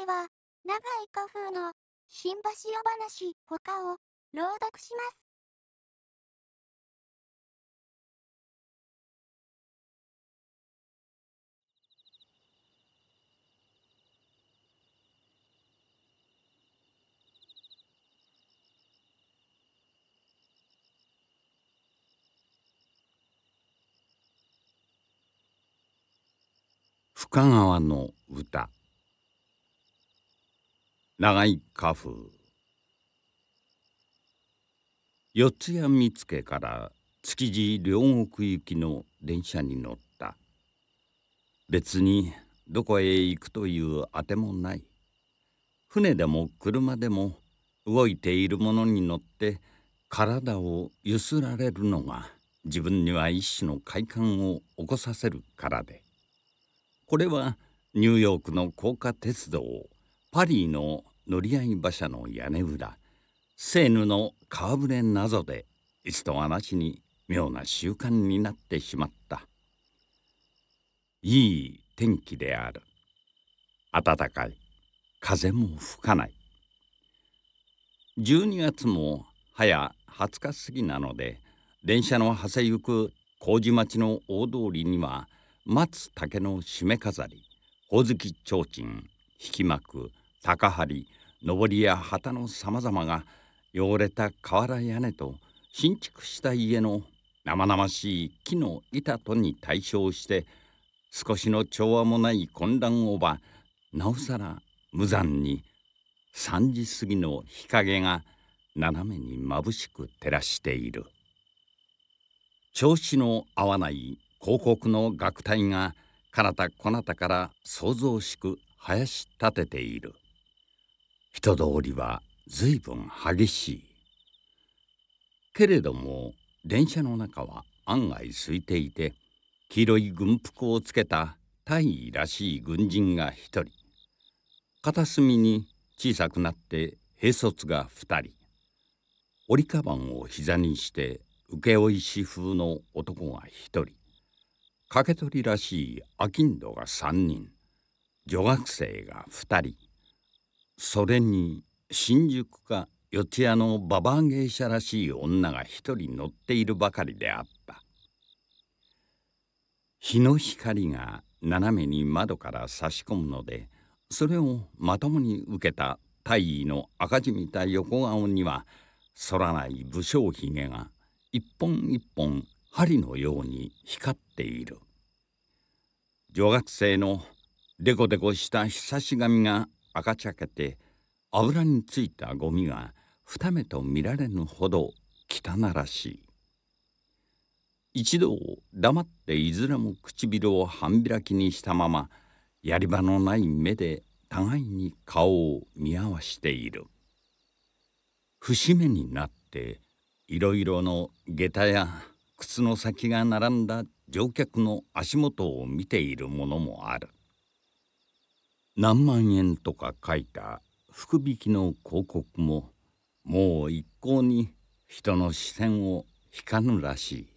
回は、長風の新橋夜話他を朗読します。深川の歌長い花風四谷見附から築地両国行きの電車に乗った別にどこへ行くというあてもない船でも車でも動いているものに乗って体をゆすられるのが自分には一種の快感を起こさせるからでこれはニューヨークの高架鉄道パリの乗り合い馬車の屋根裏セーヌの川れなどでいつとはなしに妙な習慣になってしまったいい天気である暖かい風も吹かない12月も早20日過ぎなので電車の馳せゆく麹町の大通りには松竹の締め飾りほおずき提灯引き幕高張上りや旗の様々が汚れた瓦屋根と新築した家の生々しい木の板とに対照して少しの調和もない混乱をばなおさら無残に3時過ぎの日陰が斜めにまぶしく照らしている調子の合わない広告の楽隊が彼方こなたから騒々しく生やし立てている。人通りは随分激しいけれども電車の中は案外空いていて黄色い軍服をつけた大尉らしい軍人が一人片隅に小さくなって兵卒が二人折りかばんを膝にして請負師風の男が一人掛け取りらしい商人が三人女学生が二人それに新宿か四谷のババア芸者らしい女が一人乗っているばかりであった日の光が斜めに窓から差し込むのでそれをまともに受けた大尉の赤じみた横顔には反らない武将ひげが一本一本針のように光っている女学生のデコデコしたひさし髪が赤茶けて油についたゴミが二目と見られぬほど汚らしい一度黙っていずれも唇を半開きにしたままやり場のない目で互いに顔を見合わしている節目になっていろいろの下駄や靴の先が並んだ乗客の足元を見ているものもある何万円とか書いた福引きの広告ももう一向に人の視線を引かぬらしい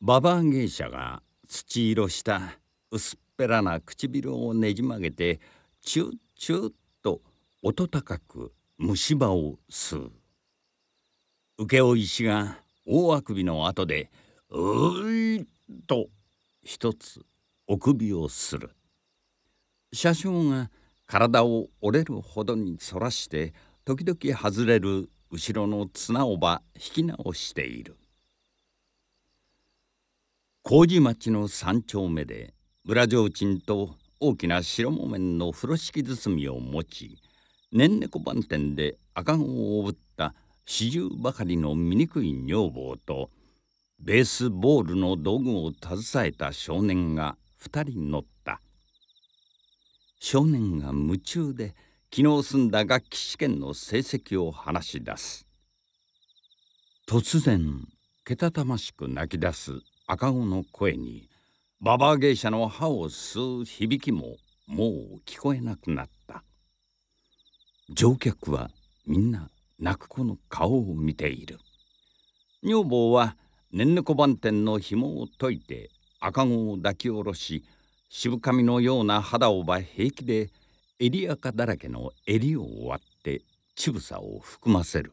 ババア芸者が土色した薄っぺらな唇をねじ曲げてチュッチュッと音高く虫歯を吸う請負石が大あくびの後で「うい」と一つお首をする車掌が体を折れるほどに反らして時々外れる後ろの綱をば引き直している麹町の三丁目で裏提鎮と大きな白木綿の風呂敷包みを持ち年猫ね番店で赤子をおぶった四十ばかりの醜い女房とベースボールの道具を携えた少年が二人乗った。少年が夢中で昨日済んだ楽器試験の成績を話し出す突然けたたましく泣き出す赤子の声にババア芸者の歯を吸う響きももう聞こえなくなった乗客はみんな泣く子の顔を見ている女房はねんねこ番店の紐を解いて赤子を抱き下ろし渋髪のような肌をば平気で襟赤だらけの襟を割って乳房を含ませる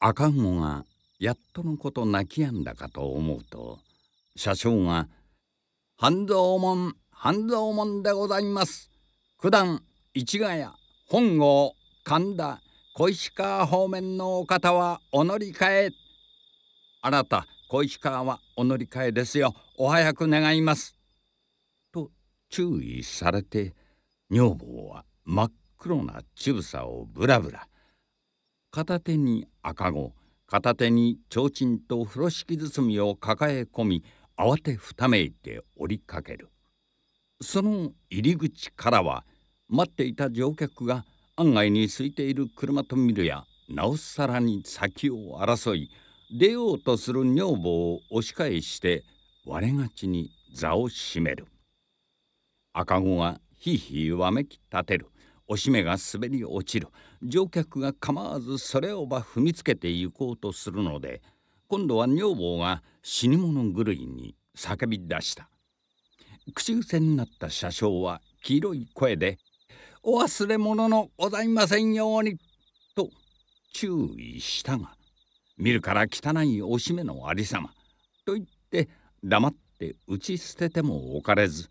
赤ん子がやっとのこと泣きやんだかと思うと車掌が「半蔵門半蔵門でございます九段市ヶ谷本郷神田小石川方面のお方はお乗り換え」あなた小石川はお乗り換えですよお早く願います。と注意されて女房は真っ黒な乳房をぶらぶら片手に赤子片手に提灯と風呂敷包みを抱え込み慌てふためいて折りかけるその入り口からは待っていた乗客が案外に空いている車と見るやなおさらに先を争い出ようとする女房を押し返して割れがちに座を占める赤子がひいひいわめき立てるおしめが滑り落ちる乗客が構わずそれをば踏みつけて行こうとするので今度は女房が死に物狂いに叫び出した口癖になった車掌は黄色い声で「お忘れ物のございませんように」と注意したが見るから汚いおしめのありさまと言って黙って打ち捨てても置かれず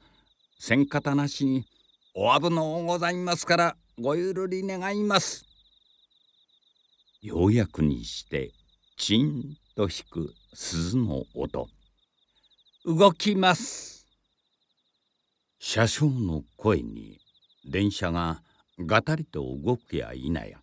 せんたなしに「おわぶのうございますからごゆるり願います」ようやくにしてチンと引く鈴の音動きます車掌の声に電車ががたりと動くや否や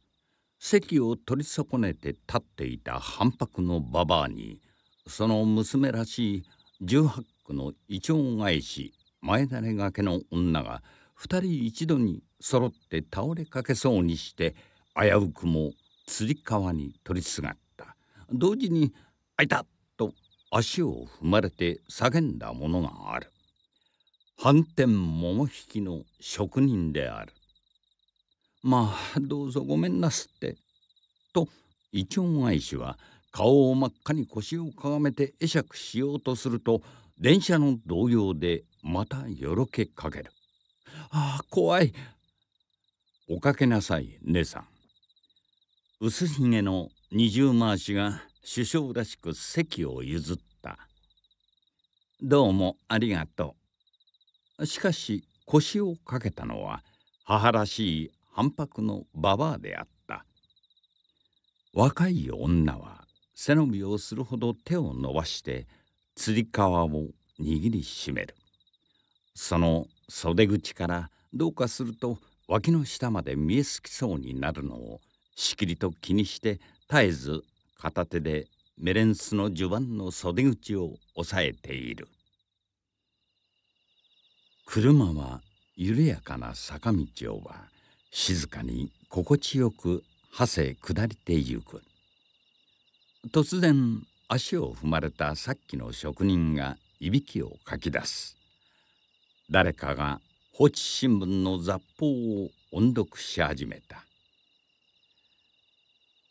席を取り損ねて立っていた反白のババアにその娘らしい十八区のイチョウ返し前れがけの女が二人一度に揃って倒れかけそうにして危うくも釣り革に取りすがった同時に「あいた!」と足を踏まれて叫んだものがある反転桃引きの職人である「まあどうぞごめんなすって」とイチョウ返しは「顔を真っ赤に腰をかがめて会釈しようとすると電車の動揺でまたよろけかける。ああ怖い。おかけなさい姉さん。薄ひげの二重回しが首相らしく席を譲った。どうもありがとう。しかし腰をかけたのは母らしい反白のババアであった。若い女は背伸びをするほど手を伸ばしてつり革を握りしめるその袖口からどうかすると脇の下まで見えすきそうになるのをしきりと気にして絶えず片手でメレンスの序盤の袖口を押さえている車は緩やかな坂道をは静かに心地よく馳せ下りてゆく。突然足を踏まれたさっきの職人がいびきをかき出す誰かが放置新聞の雑報を音読し始めた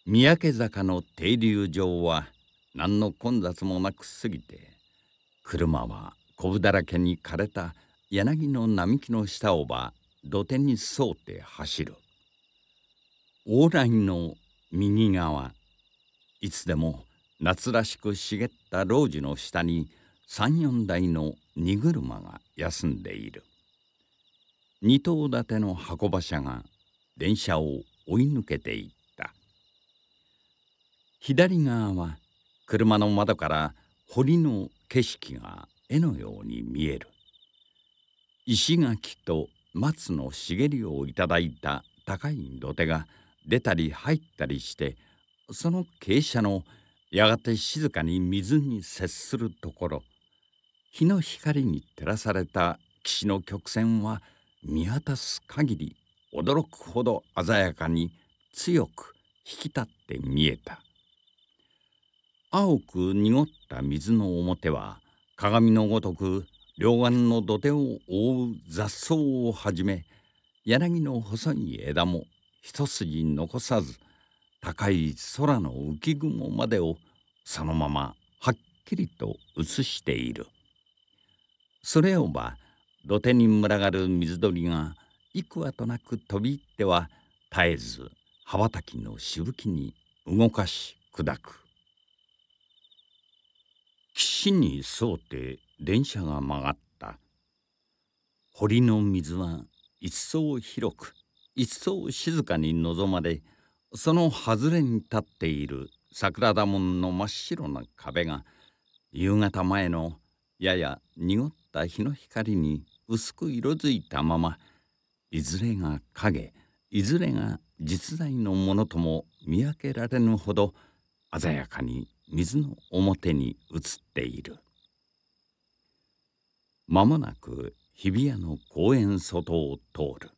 三宅坂の停留場は何の混雑もなく過ぎて車はこぶだらけに枯れた柳の並木の下をば土手に沿って走る往来の右側いつでも夏らしく茂った老樹の下に34台の荷車が休んでいる2頭立ての箱馬車が電車を追い抜けていった左側は車の窓から堀の景色が絵のように見える石垣と松の茂りをいただいた高い土手が出たり入ったりしてその傾斜のやがて静かに水に接するところ日の光に照らされた岸の曲線は見渡す限り驚くほど鮮やかに強く引き立って見えた青く濁った水の表は鏡のごとく両岸の土手を覆う雑草をはじめ柳の細い枝も一筋残さず高い空の浮雲までをそのままはっきりと映しているそれをば土手に群がる水鳥が幾話となく飛び入っては絶えず羽ばたきのしぶきに動かし砕く岸に沿うて電車が曲がった堀の水は一層広く一層静かに望まれその外れに立っている桜田門の真っ白な壁が夕方前のやや濁った日の光に薄く色づいたままいずれが影いずれが実在のものとも見分けられぬほど鮮やかに水の表に映っている間もなく日比谷の公園外を通る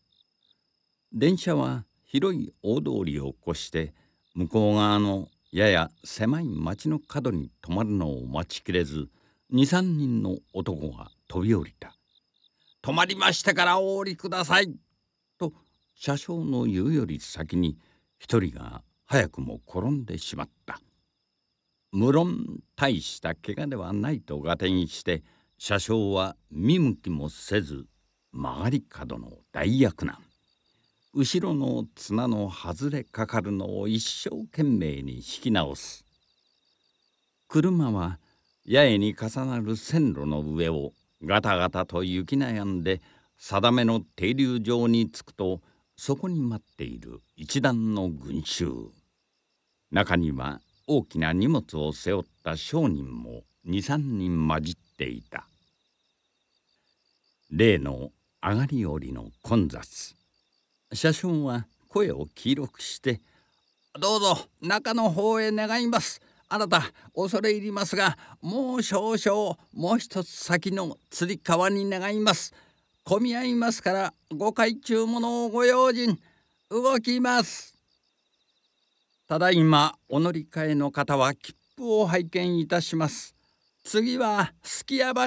電車は広い大通りを起こして向こう側のやや狭い町の角に止まるのを待ちきれず23人の男が飛び降りた「止まりましたからお降りください」と車掌の言うより先に一人が早くも転んでしまった無論大した怪我ではないと合点して車掌は見向きもせず曲がり角の大役難後ろの綱の外れかかるのを一生懸命に引き直す車は八重に重なる線路の上をガタガタと雪悩んで定めの停留場に着くとそこに待っている一団の群衆中には大きな荷物を背負った商人も23人混じっていた例の上がり下りの混雑写真は声を黄色くして「どうぞ中の方へ願います」あなた恐れ入りますがもう少々もう一つ先のつり革に願います混み合いますからご懐中者をご用心動きますただいまお乗り換えの方は切符を拝見いたします次はすきや橋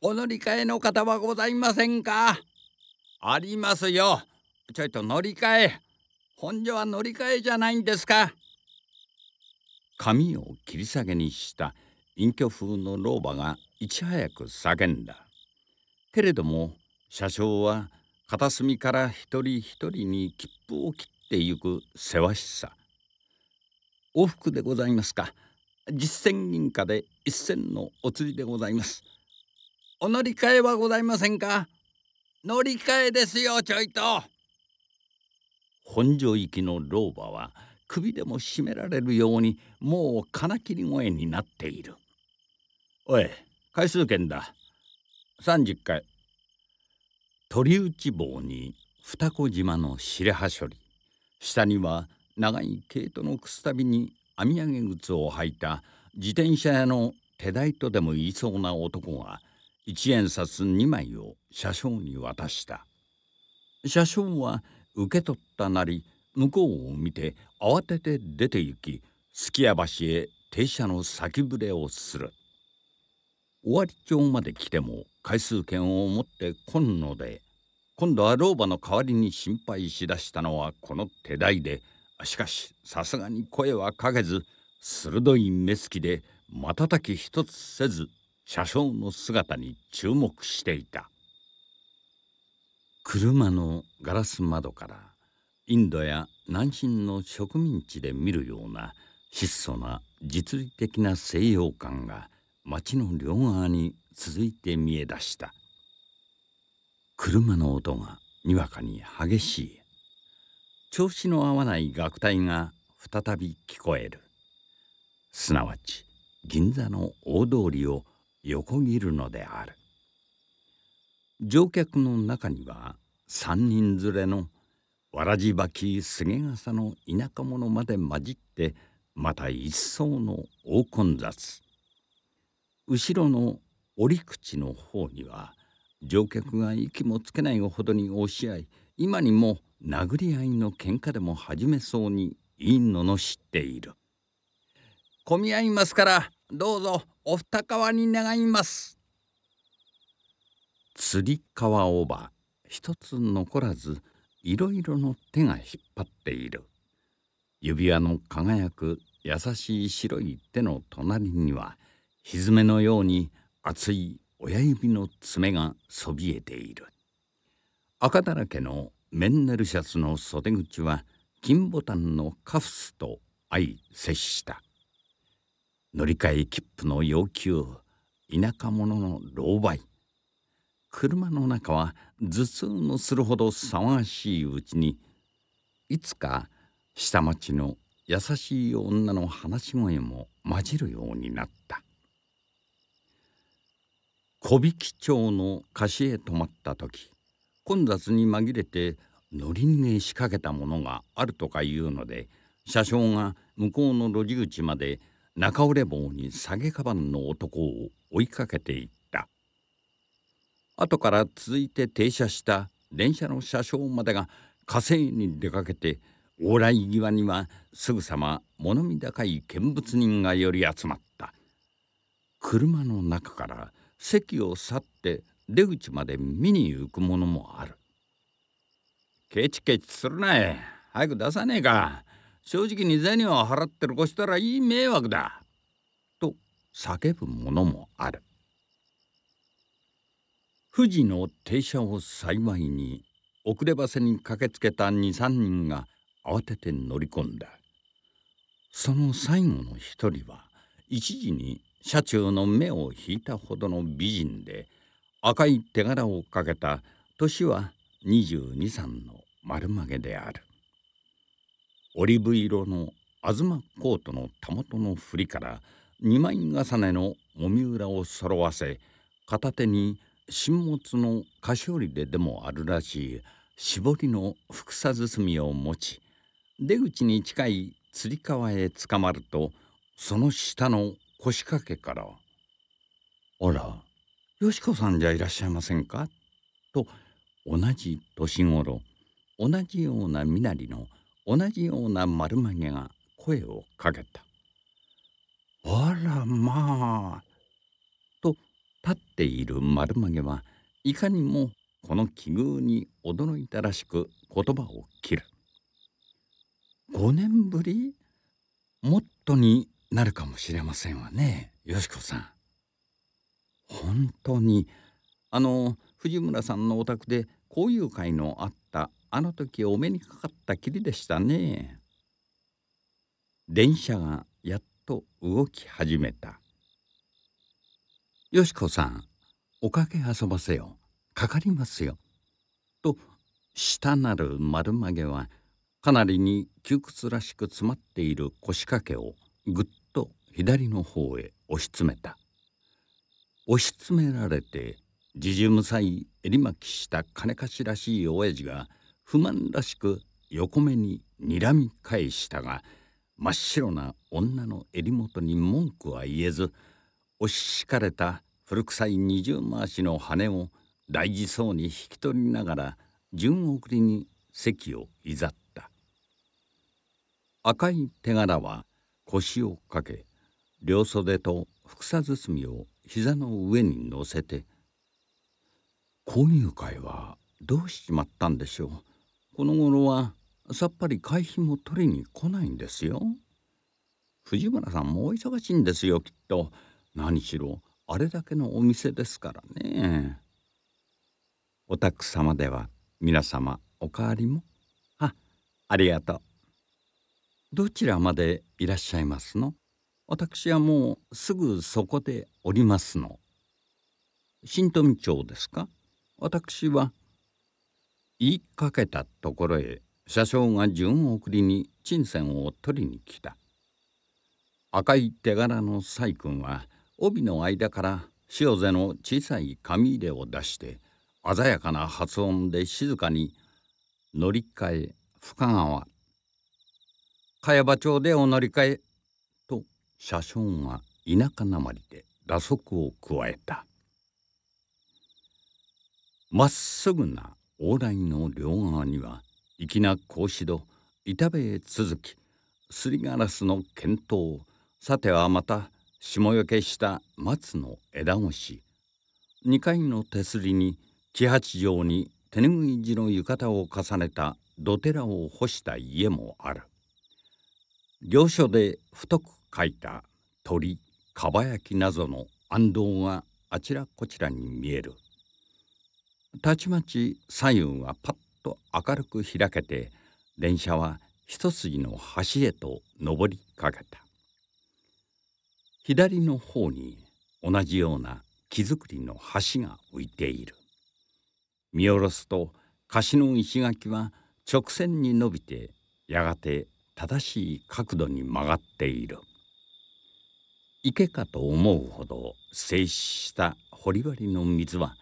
お乗り換えの方はございませんかありますよちょいと乗り換え本所は乗り換えじゃないんですか髪を切り下げにした隠居風の老婆がいち早く叫んだけれども車掌は片隅から一人一人に切符を切ってゆくせわしさ往復でございますか実践銀貨で一銭のお釣りでございますお乗り換えはございませんか乗り換えですよちょいと。本庄行きの老婆は首でも絞められるようにもう金切り声になっているおい回数券だ30回鳥内棒に二子島の白し処理下には長い毛糸のくすたびに網上げ靴を履いた自転車屋の手代とでも言いそうな男が一円札2枚を車掌に渡した車掌は受け取ったなり向こうを見て慌てて出て行きすきや橋へ停車の先触れをする尾張町まで来ても回数券を持ってこんので今度は老婆の代わりに心配しだしたのはこの手代でしかしさすがに声はかけず鋭い目つきで瞬き一つせず車掌の姿に注目していた車のガラス窓からインドや南進の植民地で見るような質素な実利的な西洋館が町の両側に続いて見えだした車の音がにわかに激しい調子の合わない楽隊が再び聞こえるすなわち銀座の大通りを横切るのである乗客の中には3人連れのわらじばき菅笠の田舎者まで混じってまた一層の大混雑後ろの折口の方には乗客が息もつけないほどに押し合い今にも殴り合いの喧嘩でも始めそうにいいのの知っている混み合いますからどうぞお二川に願いますつり革をば一つ残らずいろいろの手が引っ張っている指輪の輝く優しい白い手の隣にはひずめのように厚い親指の爪がそびえている赤だらけのメンネルシャツの袖口は金ボタンのカフスと相接した乗り換え切符の要求田舎者の狼狽車の中は頭痛のするほど騒がしいうちにいつか下町の優しい女の話し声も混じるようになった小引町の貸しへ泊まった時混雑に紛れて乗り逃げ仕掛けたものがあるとかいうので車掌が向こうの路地口まで中折れ棒に下げかばんの男を追いかけていった。後から続いて停車した電車の車掌までが火星に出かけて往来際にはすぐさま物見高い見物人が寄り集まった車の中から席を去って出口まで見に行くものもあるケチケチするなえ早く出さねえか正直に銭を払ってる子したらいい迷惑だと叫ぶももある富士の停車を幸いに遅ればせに駆けつけた23人が慌てて乗り込んだその最後の一人は一時に車中の目を引いたほどの美人で赤い手柄をかけた年は2 2 3の丸曲げであるオリブ色の東コートのたもとの振りから2枚重ねのもみ裏をそろわせ片手に新物の菓子折りででもあるらしい絞りのふさ包みを持ち出口に近いつり革へつかまるとその下の腰掛けから「あらよしこさんじゃいらっしゃいませんか?」と同じ年頃同じような身なりの同じような丸まげが声をかけた。あらまあ立っている丸曲げはいかにもこの奇遇に驚いたらしく言葉を切る。五年ぶりもっとになるかもしれませんわねよしこさん。本当にあの藤村さんのお宅で交友会のあったあの時お目にかかったきりでしたね。電車がやっと動き始めた。よしこさん、おかげ遊ばせよ。かかりますよ。と、下なる丸曲げは、かなりに窮屈らしく詰まっている腰掛けをぐっと左の方へ押し詰めた。押し詰められて、じじむさい襟巻きした金貸しらしい親父が、不満らしく横目に睨み返したが、真っ白な女の襟元に文句は言えず、押し敷かれた古臭い二重回しの羽を大事そうに引き取りながら順送りに席をいざった赤い手柄は腰をかけ両袖とふさ包みを膝の上に乗せて「購入会はどうしちまったんでしょうこの頃はさっぱり会費も取りに来ないんですよ」藤村さんもお忙しいんですよきっと。何しろあれだけのお店ですからねお宅様では皆様おかわりもあありがとうどちらまでいらっしゃいますの私はもうすぐそこでおりますの新富町ですか私は言いかけたところへ車掌が順送りに鎮銭を取りに来た赤い手柄の細君は帯の間から塩瀬の小さい紙入れを出して鮮やかな発音で静かに「乗り換え深川」「茅場町でお乗り換え」と車掌が田舎なまりで打足を加えたまっすぐな往来の両側には粋な格子戸板塀続きすりガラスの検討さてはまた霜よけした松の枝越し2階の手すりに地八城に手ぬぐい地の浴衣を重ねた土寺を干した家もある行書で太く書いた鳥かば焼きなどの暗道があちらこちらに見えるたちまち左右がパッと明るく開けて電車は一筋の橋へと上りかけた左の方に同じような木造りの橋が浮いている見下ろすと貸の石垣は直線に伸びてやがて正しい角度に曲がっている池かと思うほど静止した掘割の水は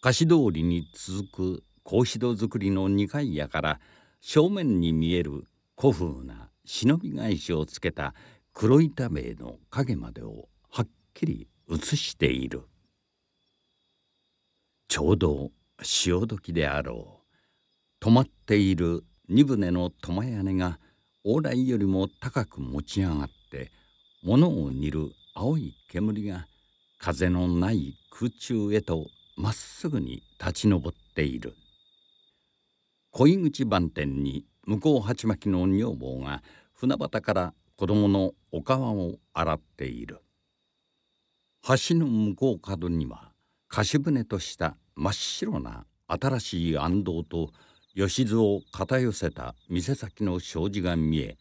貸し通りに続く格子戸造りの二階屋から正面に見える古風な忍び返しをつけた黒板塀の影までをはっきり映しているちょうど潮時であろう止まっている荷船の苫屋根が往来よりも高く持ち上がって物を煮る青い煙が風のない空中へとまっすぐに立ち上っている鯉口番店に向こう鉢巻きの女房が船端から子供のお川を洗っている橋の向こう角には貸し船とした真っ白な新しい安藤と吉津を片寄せた店先の障子が見え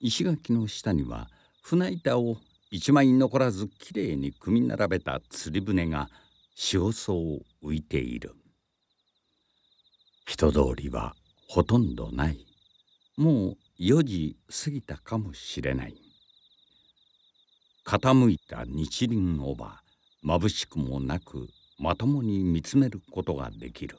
石垣の下には船板を一枚残らずきれいに組み並べた釣り船が潮層を浮いている人通りはほとんどないもう4時過ぎたかもしれない傾いた日輪をば眩しくもなくまともに見つめることができる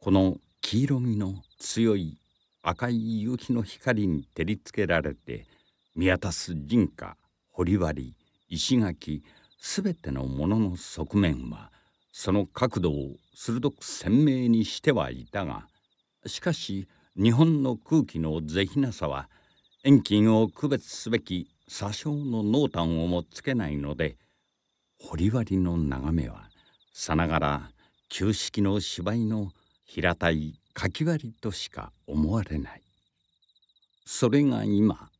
この黄色みの強い赤い夕日の光に照りつけられて見渡す人家掘割石垣すべてのものの側面はその角度を鋭く鮮明にしてはいたがしかし日本の空気の是非なさは遠近を区別すべき詐称の濃淡をもつけないので掘割の眺めはさながら旧式の芝居の平たいかき割りとしか思われないそれが今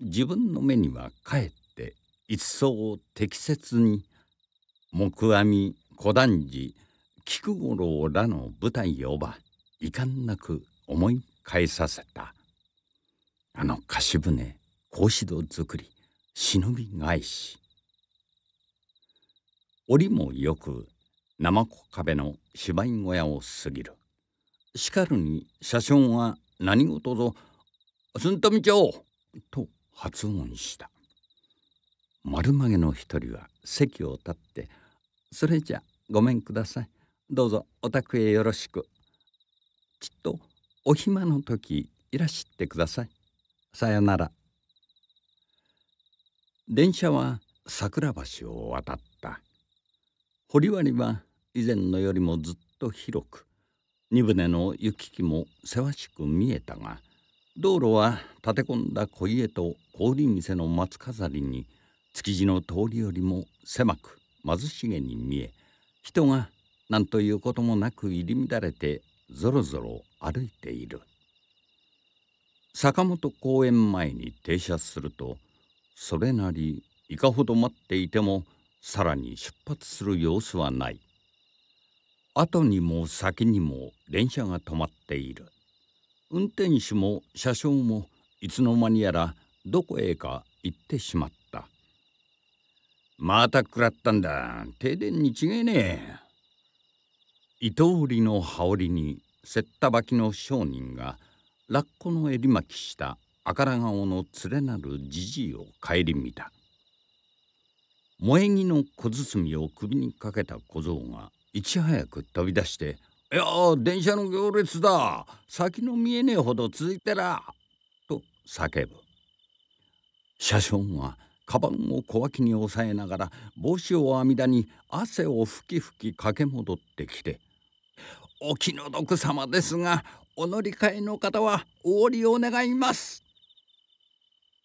自分の目にはかえって一層適切に木阿弥小団次菊五郎らの舞台をば遺憾なく思い返させたあの貸船格子戸作り忍び返し折もよく生子壁の芝居小屋を過ぎるしかるに車掌は何事ぞ「寸ょう!」と発音した丸曲げの一人は席を立って「それじゃごめんくださいどうぞお宅へよろしく」きっとお暇の時いらしてくださいさよなら電車は桜橋を渡った堀割は以前のよりもずっと広く荷船の行き来もせわしく見えたが道路は立て込んだ小家と氷店の松飾りに築地の通りよりも狭く貧しげに見え人が何ということもなく入り乱れてぞろぞろ歩いている坂本公園前に停車するとそれなりいかほど待っていてもさらに出発する様子はない後にも先にも電車が止まっている運転手も車掌もいつの間にやらどこへか行ってしまったまた食らったんだ停電に違えねえ糸織の羽織にせったばきの商人がラッコの襟巻きした赤ら顔の連れなるじじいを顧みた萌え木の小包を首にかけた小僧がいち早く飛び出して「いや電車の行列だ先の見えねえほど続いてら」と叫ぶ車掌はカバンを小脇に押さえながら帽子を網だに汗をふきふき駆け戻ってきて「お気の毒様ですがお乗り換えの方はお降りを願います」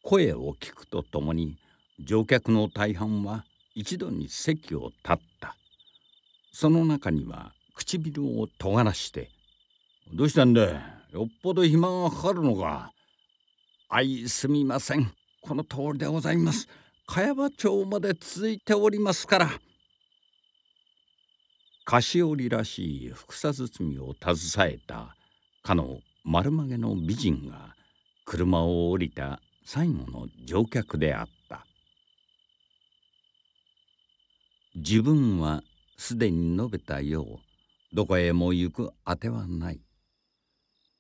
声を聞くとともに乗客の大半は一度に席を立ったその中には唇を尖らして「どうしたんだよっぽど暇がかかるのか」「あいすみませんこの通りでございます茅場町まで続いておりますから菓子折らしい複さ包みを携えたかの丸曲げの美人が車を降りた最後の乗客であった自分はすでに述べたようどこへも行くあてはない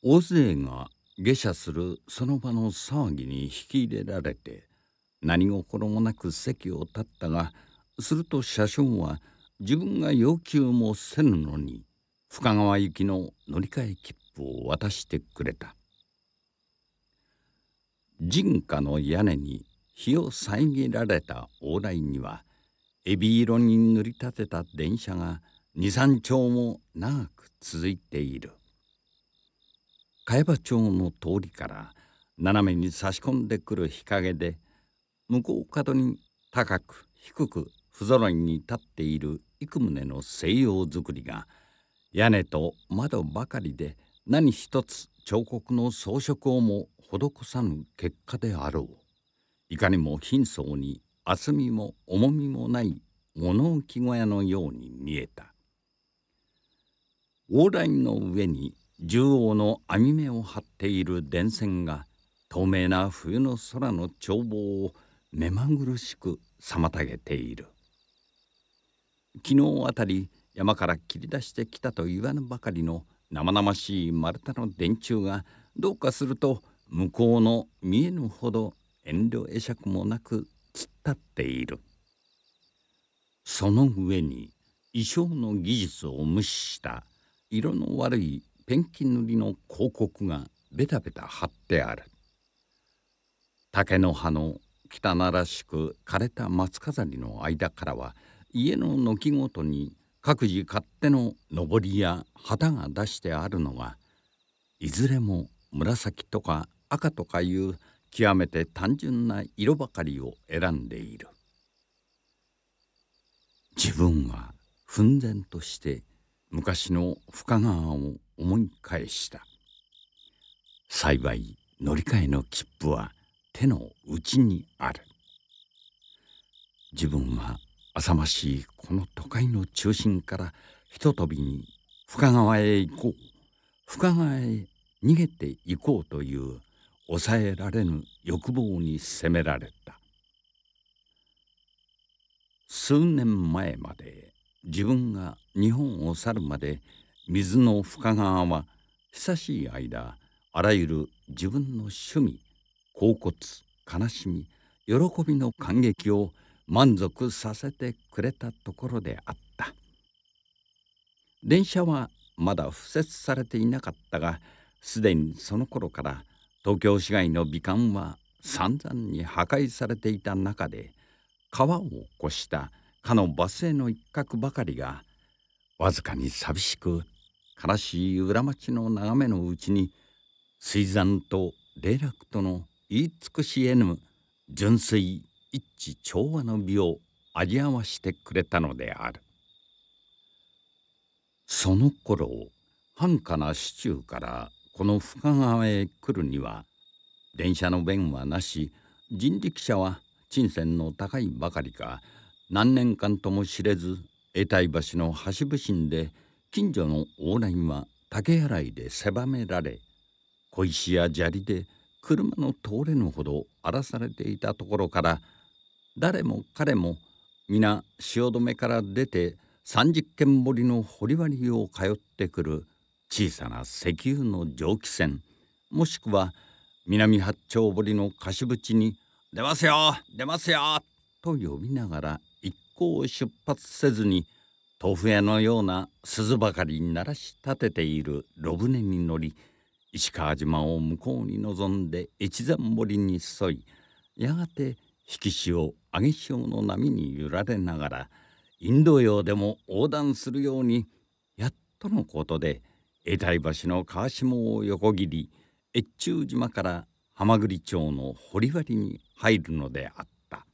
大勢が下車するその場の騒ぎに引き入れられて何心もなく席を立ったがすると車掌は「自分が要求もせぬのに深川行きの乗り換え切符を渡してくれた人家の屋根に日を遮られた往来にはエビ色に塗り立てた電車が二三丁も長く続いている茅場町の通りから斜めに差し込んでくる日陰で向こう角に高く低く不揃いに立っている幾棟の西洋造りが屋根と窓ばかりで何一つ彫刻の装飾をも施さぬ結果であろういかにも貧相に厚みも重みもない物置小屋のように見えた往来の上に縦横の網目を張っている電線が透明な冬の空の眺望を目まぐるしく妨げている昨日あたり山から切り出してきたと言わぬばかりの生々しい丸太の電柱がどうかすると向こうの見えぬほど遠慮会釈もなく突っ立っているその上に衣装の技術を無視した色の悪いペンキ塗りの広告がベタベタ貼ってある竹の葉の汚らしく枯れた松飾りの間からは家の軒ごとに各自勝手ののぼりや旗が出してあるのはいずれも紫とか赤とかいう極めて単純な色ばかりを選んでいる自分は奮然として昔の深川を思い返した幸い乗り換えの切符は手の内にある自分は浅ましいこの都会の中心からひととびに深川へ行こう深川へ逃げて行こうという抑えられぬ欲望に責められた数年前まで自分が日本を去るまで水の深川は久しい間あらゆる自分の趣味恍惚悲しみ喜びの感激を満足させてくれたところであった電車はまだ敷設されていなかったがすでにその頃から東京市街の美観は散々に破壊されていた中で川を越したかのバス停の一角ばかりがわずかに寂しく悲しい裏町の眺めのうちに水山と霊楽との言い尽くし得ぬ純粋一致調和の美を味合わしてくれたのであるその頃繁華な市中からこの深川へ来るには電車の便はなし人力車は陳線の高いばかりか何年間とも知れず永代橋の橋伏心で近所の往来は竹洗いで狭められ小石や砂利で車の通れぬほど荒らされていたところから誰も彼も皆汐留から出て30軒堀の堀割を通ってくる小さな石油の蒸気船もしくは南八丁堀の貸し口に「出ますよ出ますよ!」と呼びながら一向出発せずに豆腐屋のような鈴ばかり鳴らし立てている炉船に乗り石川島を向こうに望んで一山堀に沿いやがて引き潮上げ潮の波に揺られながらインド洋でも横断するようにやっとのことで永代橋の川下を横切り越中島から浜栗町の堀割に入るのであった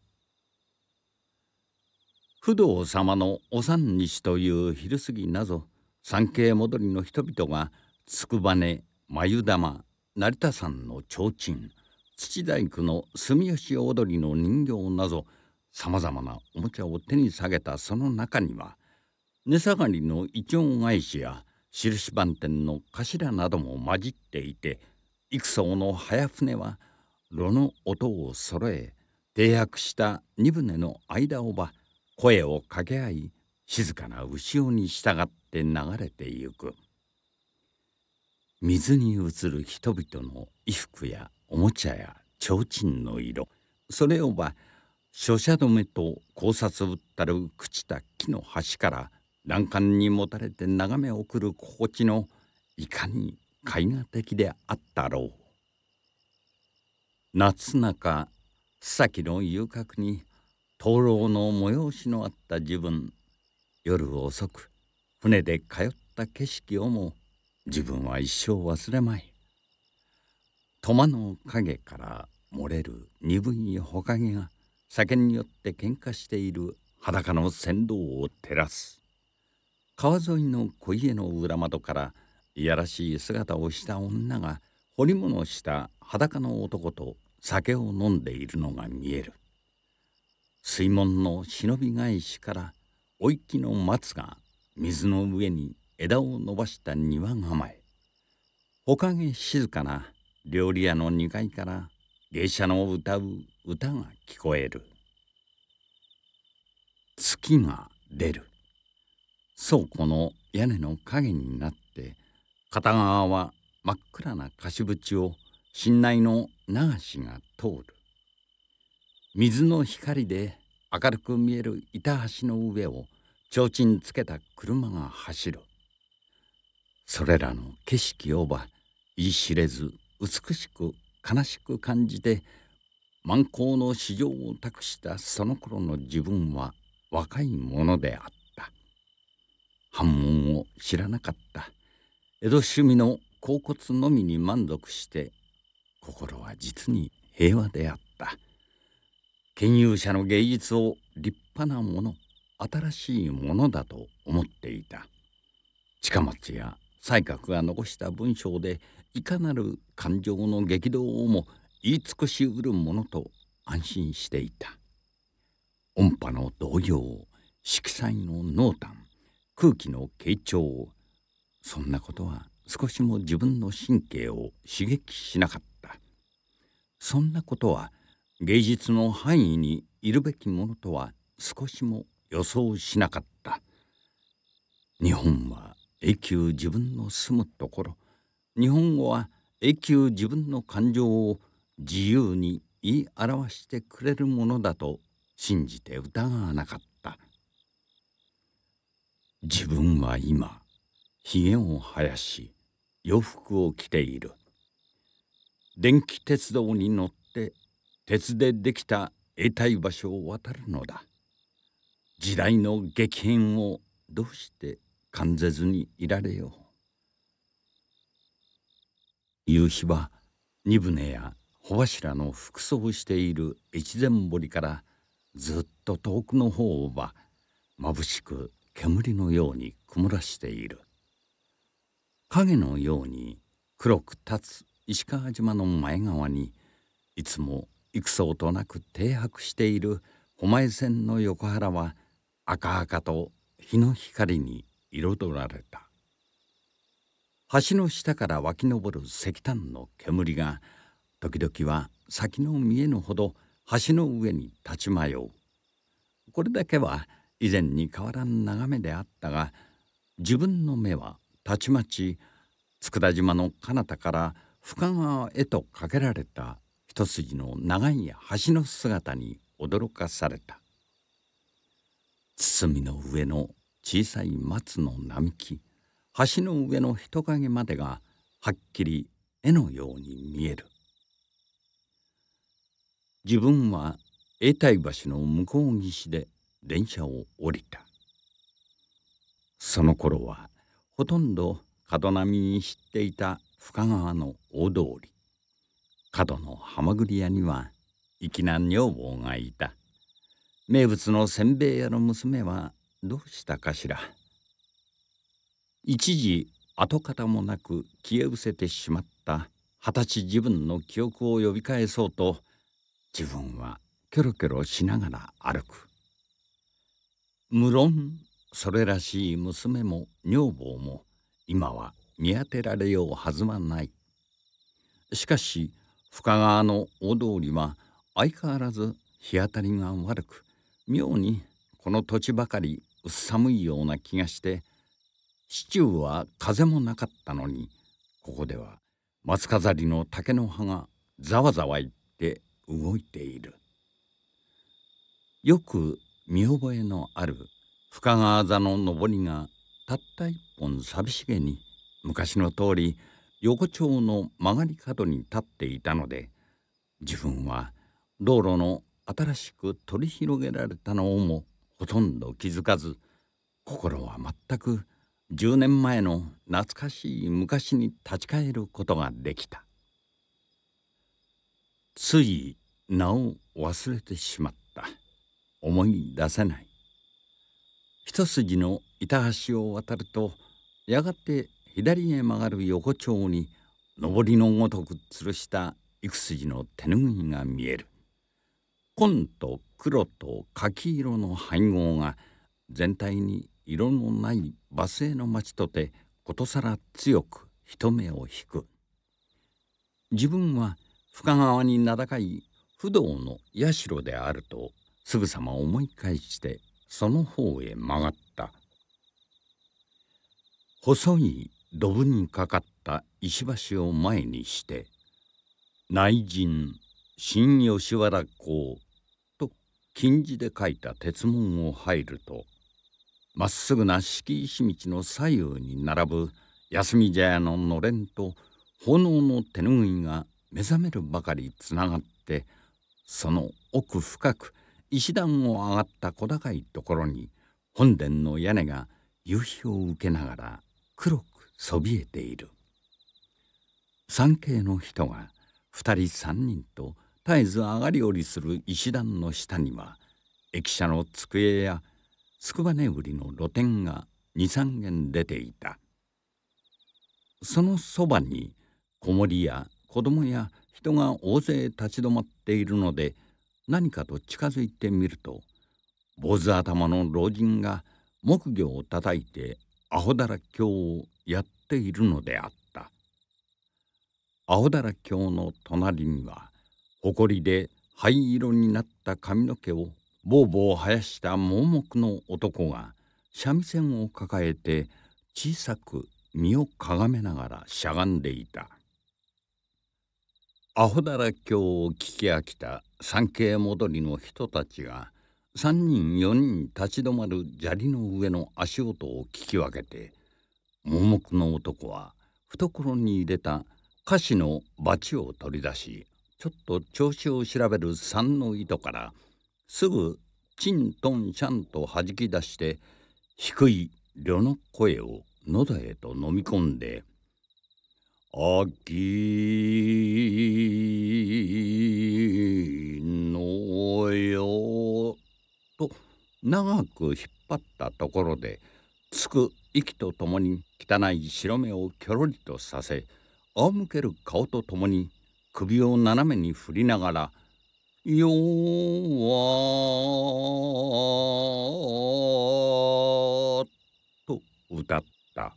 不動様のお三日という昼過ぎなぞ参詣戻りの人々がつくばね眉玉成田山の提灯土大工の住吉踊りの人形などさまざまなおもちゃを手に下げたその中には値下がりのイチョウ返しや印番店の頭なども混じっていて幾層の早船は炉の音を揃え停泊した荷船の間をば声を掛け合い静かな潮に従って流れてゆく水に映る人々の衣服やおもちゃや提灯の色それをば書写止めと考察ぶったる朽ちた木の端から欄干にもたれて眺め送る心地のいかに絵画的であったろう夏中須崎の遊郭に灯籠の催しのあった自分夜遅く船で通った景色をも自分は一生忘れまい戸間の影から漏れる鈍いほかげが酒によって喧嘩している裸の船頭を照らす川沿いの小家の裏窓からいやらしい姿をした女が彫り物をした裸の男と酒を飲んでいるのが見える水門の忍び返しからお一きの松が水の上に枝を伸ばした庭構えほかげ静かな料理屋の2階から芸者の歌う歌が聞こえる月が出る倉庫の屋根の影になって片側は真っ暗な貸し縁を信内の流しが通る水の光で明るく見える板橋の上を提灯つけた車が走るそれらの景色をば言い知れず美しく悲しく感じて満光の市場を託したその頃の自分は若いものであった反問を知らなかった江戸趣味の甲骨のみに満足して心は実に平和であった研究者の芸術を立派なもの新しいものだと思っていた近松や才覚が残した文章でいかなる感情の激動をも言い尽くしうるものと安心していた音波の動揺色彩の濃淡空気の傾聴そんなことは少しも自分の神経を刺激しなかったそんなことは芸術の範囲にいるべきものとは少しも予想しなかった日本は永久自分の住むところ日本語は永久自分の感情を自由に言い表してくれるものだと信じて疑わなかった自分は今ひげを生やし洋服を着ている電気鉄道に乗って鉄でできた永代所を渡るのだ時代の激変をどうして感じずにいられよう夕日は荷船や帆柱の服装している越前堀からずっと遠くの方はまぶしく煙のように曇らしている影のように黒く立つ石川島の前側にいつも幾層となく停泊している狛江線の横腹は赤々と日の光に彩られた。橋の下から湧き上る石炭の煙が時々は先の見えぬほど橋の上に立ち迷うこれだけは以前に変わらん眺めであったが自分の目はたちまち佃島の彼方から深川へとかけられた一筋の長い橋の姿に驚かされたみの上の小さい松の並木橋の上の人影までがはっきり絵のように見える自分は永代橋の向こう岸で電車を降りたその頃はほとんど門波に知っていた深川の大通り角のはまぐり屋には粋な女房がいた名物のせんべい屋の娘はどうしたかしら一時跡形もなく消え失せてしまった二十歳自分の記憶を呼び返そうと自分はキョロキョロしながら歩く無論それらしい娘も女房も今は見当てられようはずはないしかし深川の大通りは相変わらず日当たりが悪く妙にこの土地ばかり薄寒いような気がして市中は風もなかったのにここでは松飾りの竹の葉がざわざわいって動いているよく見覚えのある深川座の上りがたった一本寂しげに昔の通り横丁の曲がり角に立っていたので自分は道路の新しく取り広げられたのをもほとんど気づかず心は全く10年前の懐かしい昔に立ち返ることができたつい名を忘れてしまった思い出せない一筋の板橋を渡るとやがて左へ曲がる横丁に上りのごとく吊るした幾筋の手ぬぐいが見える紺と黒と柿色の配合が全体に色のない罵声の町とてことさら強く人目を引く自分は深川に名高い不動の社であるとすぐさま思い返してその方へ曲がった細い土ブにかかった石橋を前にして内陣新吉原公と金字で書いた鉄門を入るとまっすぐな敷石道の左右に並ぶ休み茶屋ののれんと奉納の手ぬぐいが目覚めるばかりつながってその奥深く石段を上がった小高いところに本殿の屋根が夕日を受けながら黒くそびえている参詣の人が2人3人と絶えず上がり下りする石段の下には駅舎の机や筑波根売りの露店が23軒出ていたそのそばに子守や子供や人が大勢立ち止まっているので何かと近づいてみると坊主頭の老人が木魚を叩いてアホだらうをやっているのであったアホだらうの隣には埃で灰色になった髪の毛をボーボー生やした盲目の男が三味線を抱えて小さく身をかがめながらしゃがんでいたアホだら教を聞き飽きた三景戻りの人たちが3人4人立ち止まる砂利の上の足音を聞き分けて盲目の男は懐に入れた菓子のバチを取り出しちょっと調子を調べる三の糸から「すぐチントンシャンと弾き出して低い呂の声を喉へと飲み込んで「あきのよ」と長く引っ張ったところでつく息とともに汚い白目をきょろりとさせ仰向ける顔とともに首を斜めに振りながらよわと歌った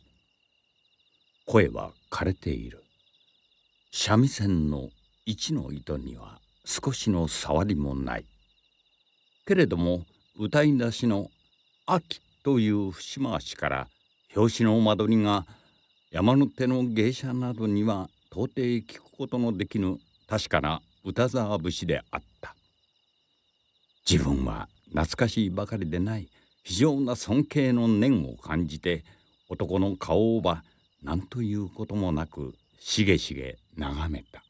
声は枯れている三味線の一の糸には少しの触りもないけれども歌い出しの「秋」という節回しから表紙の間取りが山手の芸者などには到底聞くことのできぬ確かな歌沢節であった。自分は懐かしいばかりでない非常な尊敬の念を感じて男の顔をば何ということもなくしげしげ眺めた。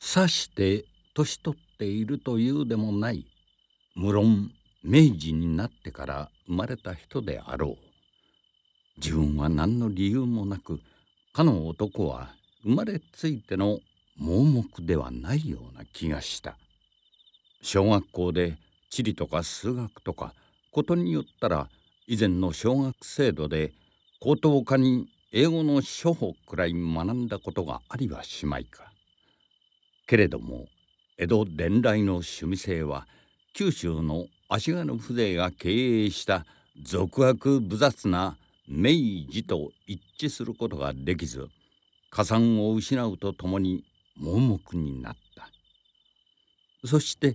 さして年取っているというでもない無論明治になってから生まれた人であろう自分は何の理由もなくかの男は生まれついての盲目ではないような気がした。小学校で地理とか数学とかことによったら以前の小学制度で高等科に英語の初歩くらい学んだことがありはしまいか。けれども江戸伝来の趣味性は九州の足軽風情が経営した俗悪無雑な明治と一致することができず加算を失うとともに盲目になったそして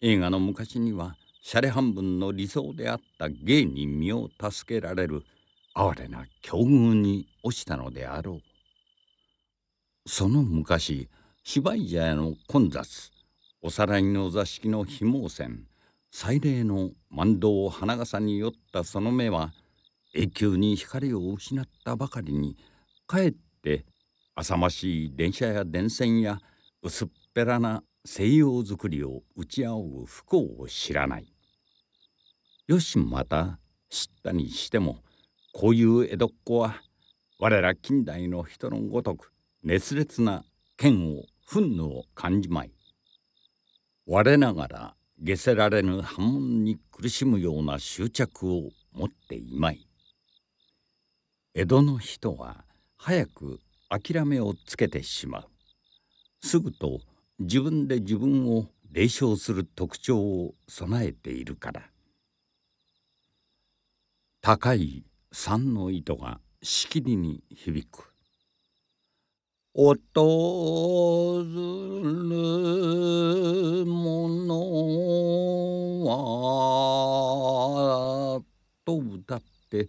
映画の昔にはシャレ半分の理想であった芸に身を助けられる哀れな境遇に落ちたのであろうその昔芝居茶屋の混雑おさらいの座敷の非毛線祭礼の万堂を花笠に酔ったその目は永久に光を失ったばかりにかえって浅ましい電車や電線や薄っぺらな西洋作りを打ち合う不幸を知らないよしまた知ったにしてもこういう江戸っ子は我ら近代の人のごとく熱烈な剣を憤怒を感じまい我ながら下せられぬ波紋に苦しむような執着を持っていまい江戸の人は早く諦めをつけてしまうすぐと自分で自分を霊障する特徴を備えているから高い三の糸がしきりに響く「おとずるものは」と歌って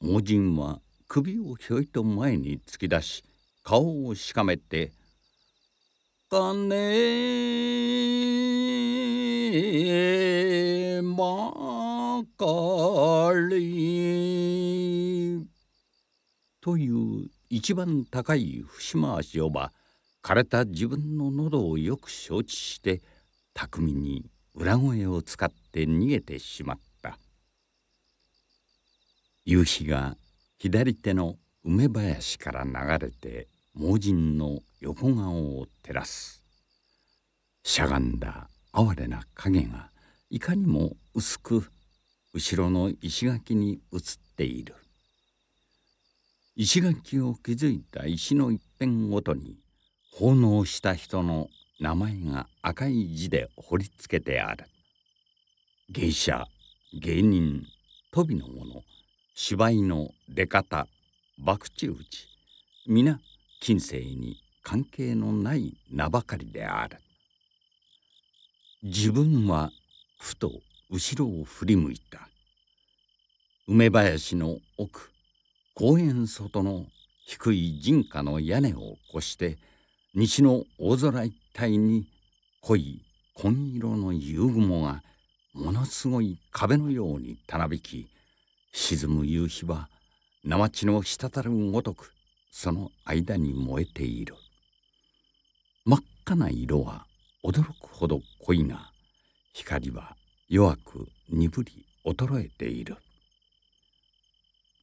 盲人は首をひょいと前に突き出し顔をしかめて「かねまかり」という一番高い節回しをば枯れた自分の喉をよく承知して巧みに裏声を使って逃げてしまった夕日が左手の梅林から流れて盲人の横顔を照らすしゃがんだ哀れな影がいかにも薄く後ろの石垣に映っている石垣を築いた石の一辺ごとに奉納した人の名前が赤い字で彫りつけてある芸者芸人飛びの者芝居の出方博打打ち皆近世に関係のない名ばかりである自分はふと後ろを振り向いた梅林の奥公園外の低い人家の屋根を越して西の大空一帯に濃い紺色の夕雲がものすごい壁のようにたなびき沈む夕日は生地の滴るごとくその間に燃えている真っ赤な色は驚くほど濃いが光は弱く鈍り衰えている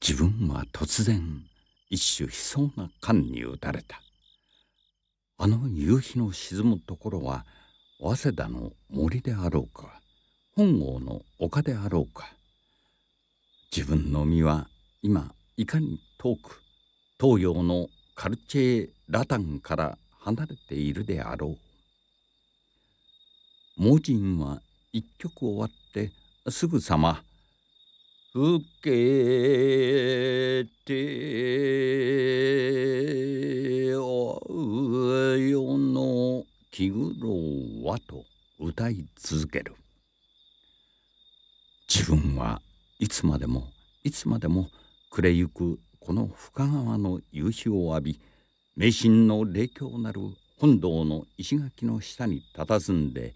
自分は突然一種悲壮な感に打たれたあの夕日の沈むところは早稲田の森であろうか本郷の丘であろうか自分の身は今いかに遠く東洋のカルチェ・ラタンから離れているであろう盲人は一曲終わってすぐさま「ふけておうよの気苦労は」と歌い続ける自分はいつまでもいつまでも暮れゆくこの深川の夕日を浴び迷信の霊郷なる本堂の石垣の下に佇んで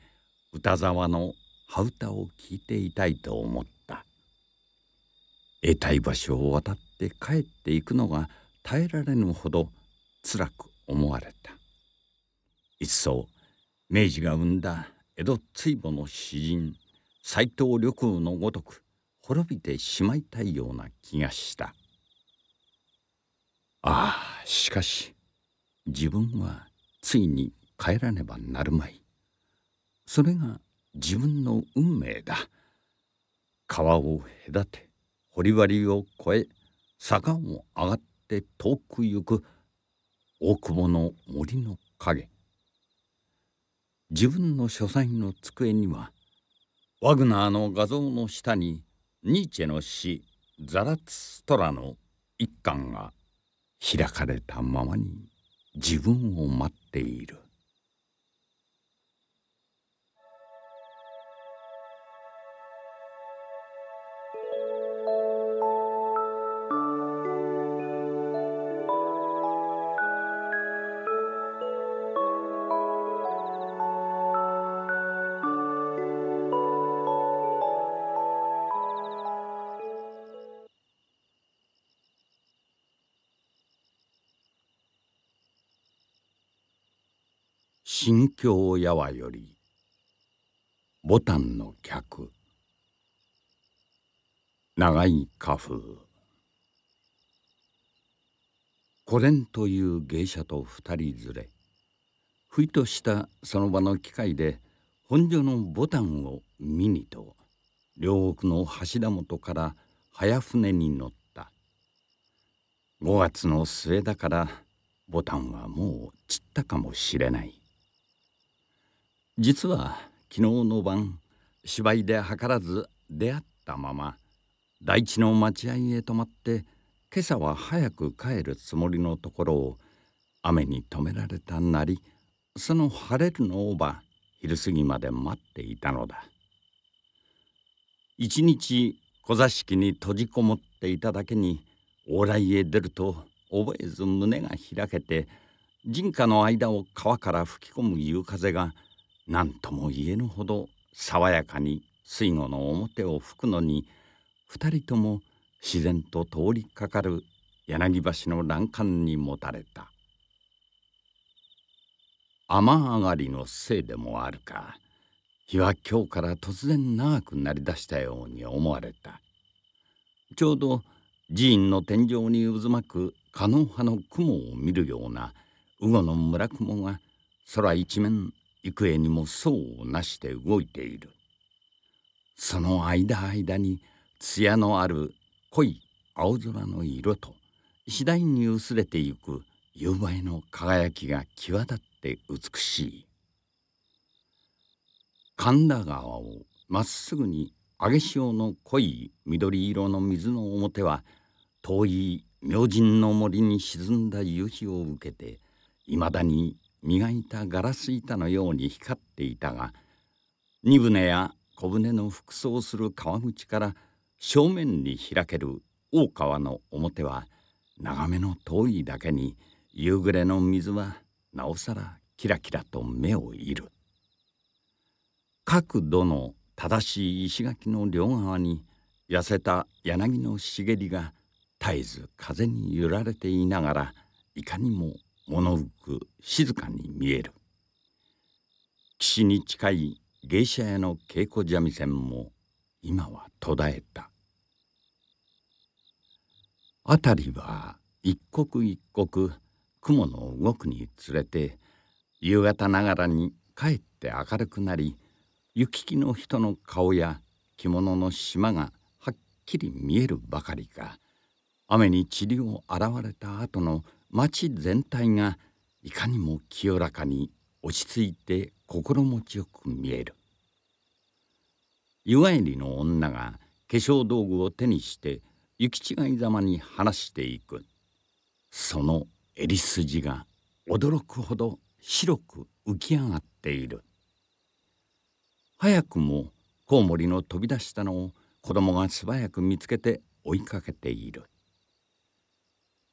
歌沢の羽歌を聴いていたいと思った永代橋を渡って帰っていくのが耐えられぬほど辛く思われたいっそ明治が生んだ江戸追母の詩人斎藤緑風のごとく滅びてしまいたいような気がした。ああしかし自分はついに帰らねばなるまいそれが自分の運命だ川を隔て堀割を越え坂を上がって遠く行く大久保の森の影自分の書斎の机にはワグナーの画像の下にニーチェの詩「ザラツストラ」の一巻が開かれたままに自分を待っている新京やわよりボタンの客長い花風古レという芸者と二人連れふいとしたその場の機会で本所のボタンを見にと両国の柱元から早船に乗った5月の末だからボタンはもう散ったかもしれない実は昨日の晩芝居で図らず出会ったまま大地の待合へ泊まって今朝は早く帰るつもりのところを雨に止められたなりその晴れるのをば昼過ぎまで待っていたのだ一日小座敷に閉じこもっていただけに往来へ出ると覚えず胸が開けて人家の間を川から吹き込む夕風が何とも言えぬほど爽やかに水後の表を吹くのに二人とも自然と通りかかる柳橋の欄干にもたれた雨上がりのせいでもあるか日は今日から突然長くなりだしたように思われたちょうど寺院の天井に渦巻く狩野派の雲を見るような雨後の村雲が空一面幾重にも層をなして動いているその間間に艶のある濃い青空の色と次第に薄れてゆく夕映えの輝きが際立って美しい神田川をまっすぐに揚潮の濃い緑色の水の表は遠い明神の森に沈んだ夕日を受けていまだに磨いたガラス板のように光っていたが荷船や小舟の服装する川口から正面に開ける大川の表は眺めの遠いだけに夕暮れの水はなおさらキラキラと目をいる角度の正しい石垣の両側に痩せた柳の茂りが絶えず風に揺られていながらいかにも物浮く静かに見える岸に近い芸者屋の稽古三味線も今は途絶えた辺りは一刻一刻雲の動くにつれて夕方ながらにかえって明るくなり行き来の人の顔や着物の島がはっきり見えるばかりか雨に塵を洗われた後の町全体がいかにも清らかに落ち着いて心持ちよく見える湯帰りの女が化粧道具を手にして行き違いざまに話していくその襟筋が驚くほど白く浮き上がっている早くもコウモリの飛び出したのを子供が素早く見つけて追いかけている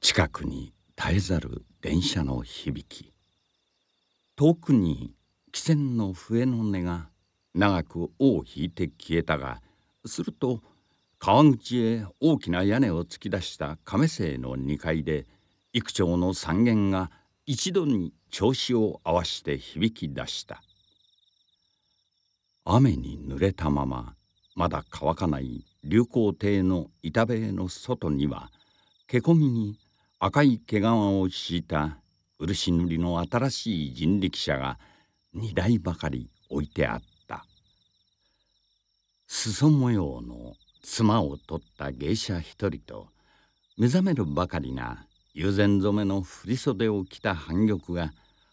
近くに絶えざる電車の響き遠くに汽船の笛の音が長く尾を引いて消えたがすると川口へ大きな屋根を突き出した亀製の2階で幾丁の三軒が一度に調子を合わして響き出した雨に濡れたまままだ乾かない流行亭の板塀の外にはけこみに赤い毛皮を敷いた漆塗りの新しい人力車が2台ばかり置いてあった裾模様の妻を取った芸者一人と目覚めるばかりな友禅染めの振袖を着た半玉が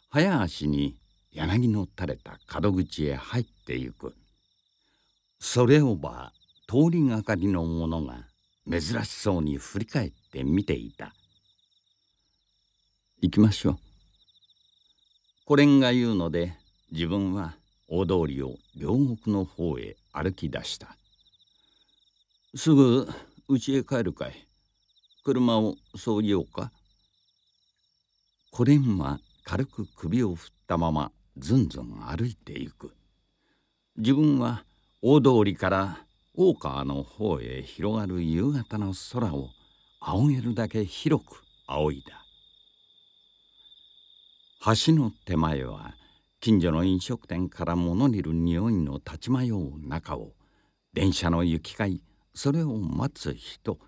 早足に柳の垂れた角口へ入ってゆくそれをば通りがかりの者が珍しそうに振り返って見ていた「行きましょう。これが言うので自分は大通りを両国の方へ歩き出した。すぐ家へ帰るかい。車を掃除ようか。コレンは軽く首を振ったままずんずん歩いていく。自分は大通りから大川の方へ広がる夕方の空を仰げるだけ広く仰いだ。橋の手前は近所の飲食店から物にる匂いの立ち迷う中を電車の行き交いそれを待つ人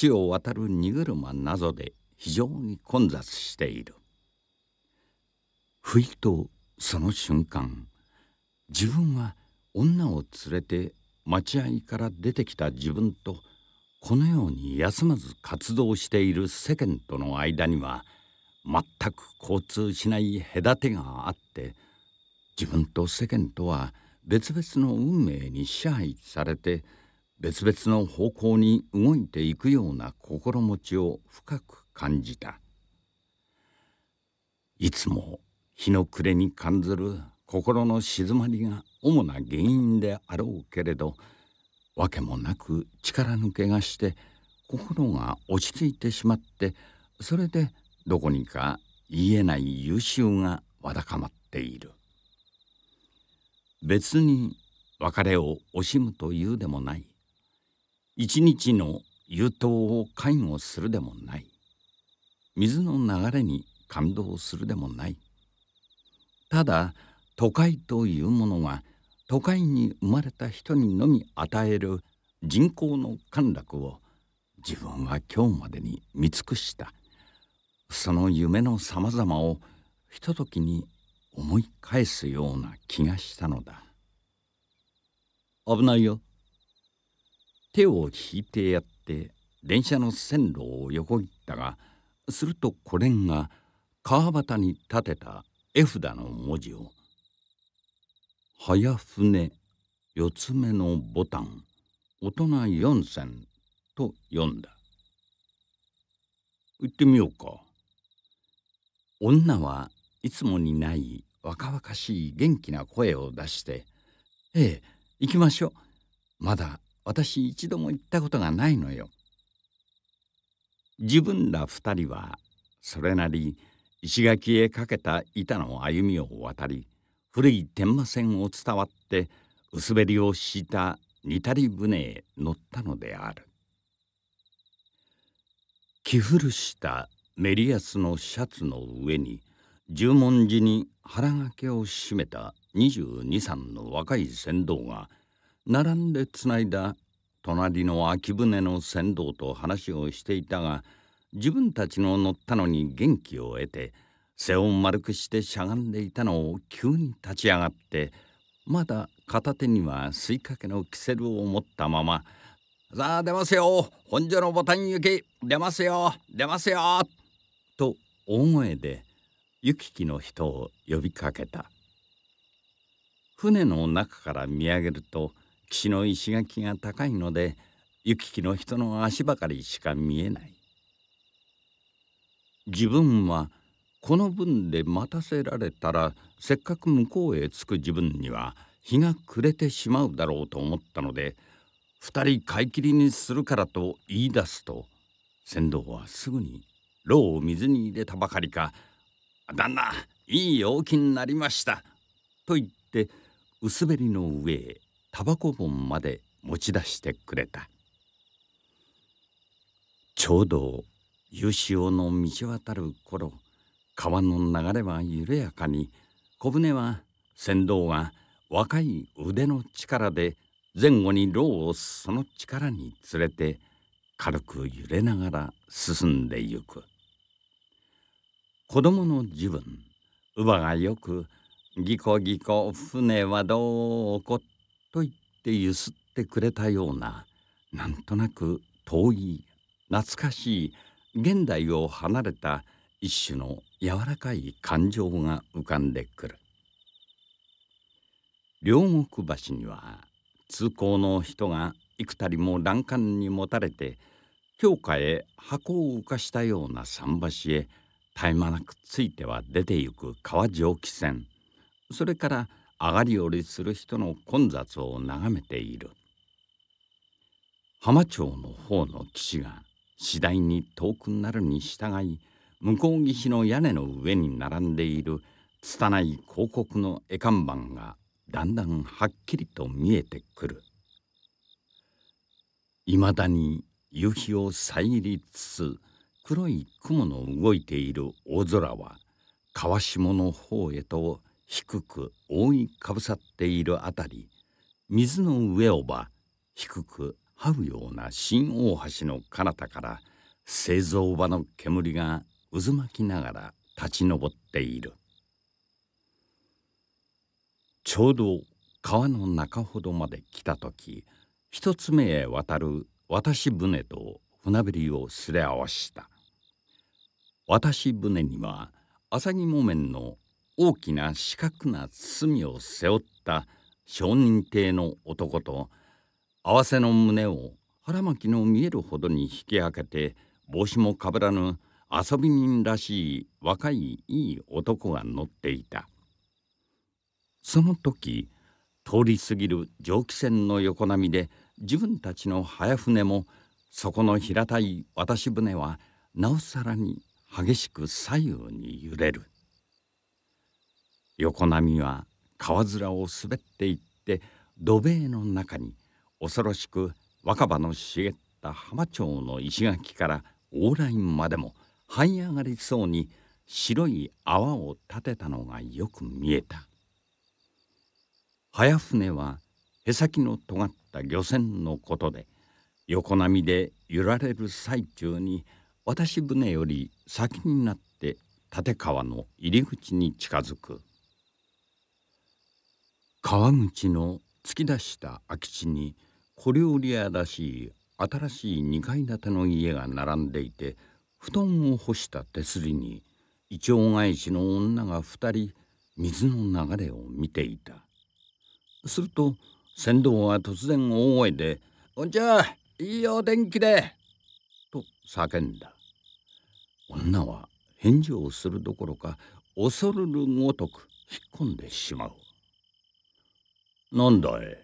橋を渡る荷車などで非常に混雑しているふいとその瞬間自分は女を連れて待合から出てきた自分とこのように休まず活動している世間との間には全く交通しない隔てがあって自分と世間とは別々の運命に支配されて別々の方向に動いていくような心持ちを深く感じたいつも日の暮れに感ずる心の静まりが主な原因であろうけれど訳もなく力抜けがして心が落ち着いてしまってそれでどこにか言えない優秀がわだかまっている別に別れを惜しむというでもない一日の優等を介護するでもない水の流れに感動するでもないただ都会というものが都会に生まれた人にのみ与える人口の陥落を自分は今日までに見尽くした。その夢のさまざまをひとときに思い返すような気がしたのだ危ないよ手を引いてやって電車の線路を横切ったがするとこれが川端に立てた絵札の文字を「早船四つ目のボタン大人四線」と読んだ行ってみようか。女はいつもにない若々しい元気な声を出して「ええ行きましょうまだ私一度も行ったことがないのよ」自分ら二人はそれなり石垣へかけた板の歩みを渡り古い天満線を伝わって薄べりを敷いた似たり船へ乗ったのである着古したメリアスのシャツの上に十文字に腹掛けを締めた22三の若い船頭が並んでつないだ隣の秋船の船頭と話をしていたが自分たちの乗ったのに元気を得て背を丸くしてしゃがんでいたのを急に立ち上がってまだ片手には吸いかけのキセルを持ったまま「さあ出ますよ本所のボタン行き出ますよ出ますよ」大声で行き来の人を呼びかけた船の中から見上げると岸の石垣が高いので行き来の人の足ばかりしか見えない自分はこの分で待たせられたらせっかく向こうへ着く自分には日が暮れてしまうだろうと思ったので2人買い切りにするからと言い出すと船頭はすぐに牢を水に入れたばかりか「旦那いい陽気になりました」と言って薄べりの上へタバコ本まで持ち出してくれたちょうど夕潮の満ち渡る頃川の流れは緩やかに小舟は船頭が若い腕の力で前後に牢をその力に連れて軽く揺れながら進んでゆく。子供の自分乳母がよく「ぎこぎこ船はどうこ」と言ってゆすってくれたようななんとなく遠い懐かしい現代を離れた一種の柔らかい感情が浮かんでくる両国橋には通行の人が幾たりも欄干にもたれて京下へ箱を浮かしたような桟橋へ絶え間なくついては出てゆく川蒸気船それから上がり下りする人の混雑を眺めている浜町の方の岸が次第に遠くなるに従い向こう岸の屋根の上に並んでいる拙い広告の絵看板がだんだんはっきりと見えてくるいまだに夕日を遮りつつ黒い雲の動いている大空は川下の方へと低く覆いかぶさっているあたり水の上をば低く這うような新大橋の彼方から製造場の煙が渦巻きながら立ち上っているちょうど川の中ほどまで来た時一つ目へ渡る渡し船と船べりをすれ合わした渡し船には浅木木綿の大きな四角な包を背負った証人艇の男と合わせの胸を腹巻きの見えるほどに引き上げて帽子もかぶらぬ遊び人らしい若いいい男が乗っていたその時通り過ぎる蒸気船の横波で自分たちの早船もそこの平たい渡し船はなおさらに激しく左右に揺れる横波は川面を滑っていって土塀の中に恐ろしく若葉の茂った浜町の石垣から往来までも這い上がりそうに白い泡を立てたのがよく見えた早船はへさきの尖った漁船のことで横波で揺られる最中に渡し船より先になって立川の入り口に近づく川口の突き出した空き地に小料理屋らしい新しい2階建ての家が並んでいて布団を干した手すりにイチョウ返しの女が2人水の流れを見ていたすると船頭は突然大声で「こんちはいいお天気で」と叫んだ女は返事をするどころか恐るるごとく引っ込んでしまう。なんだい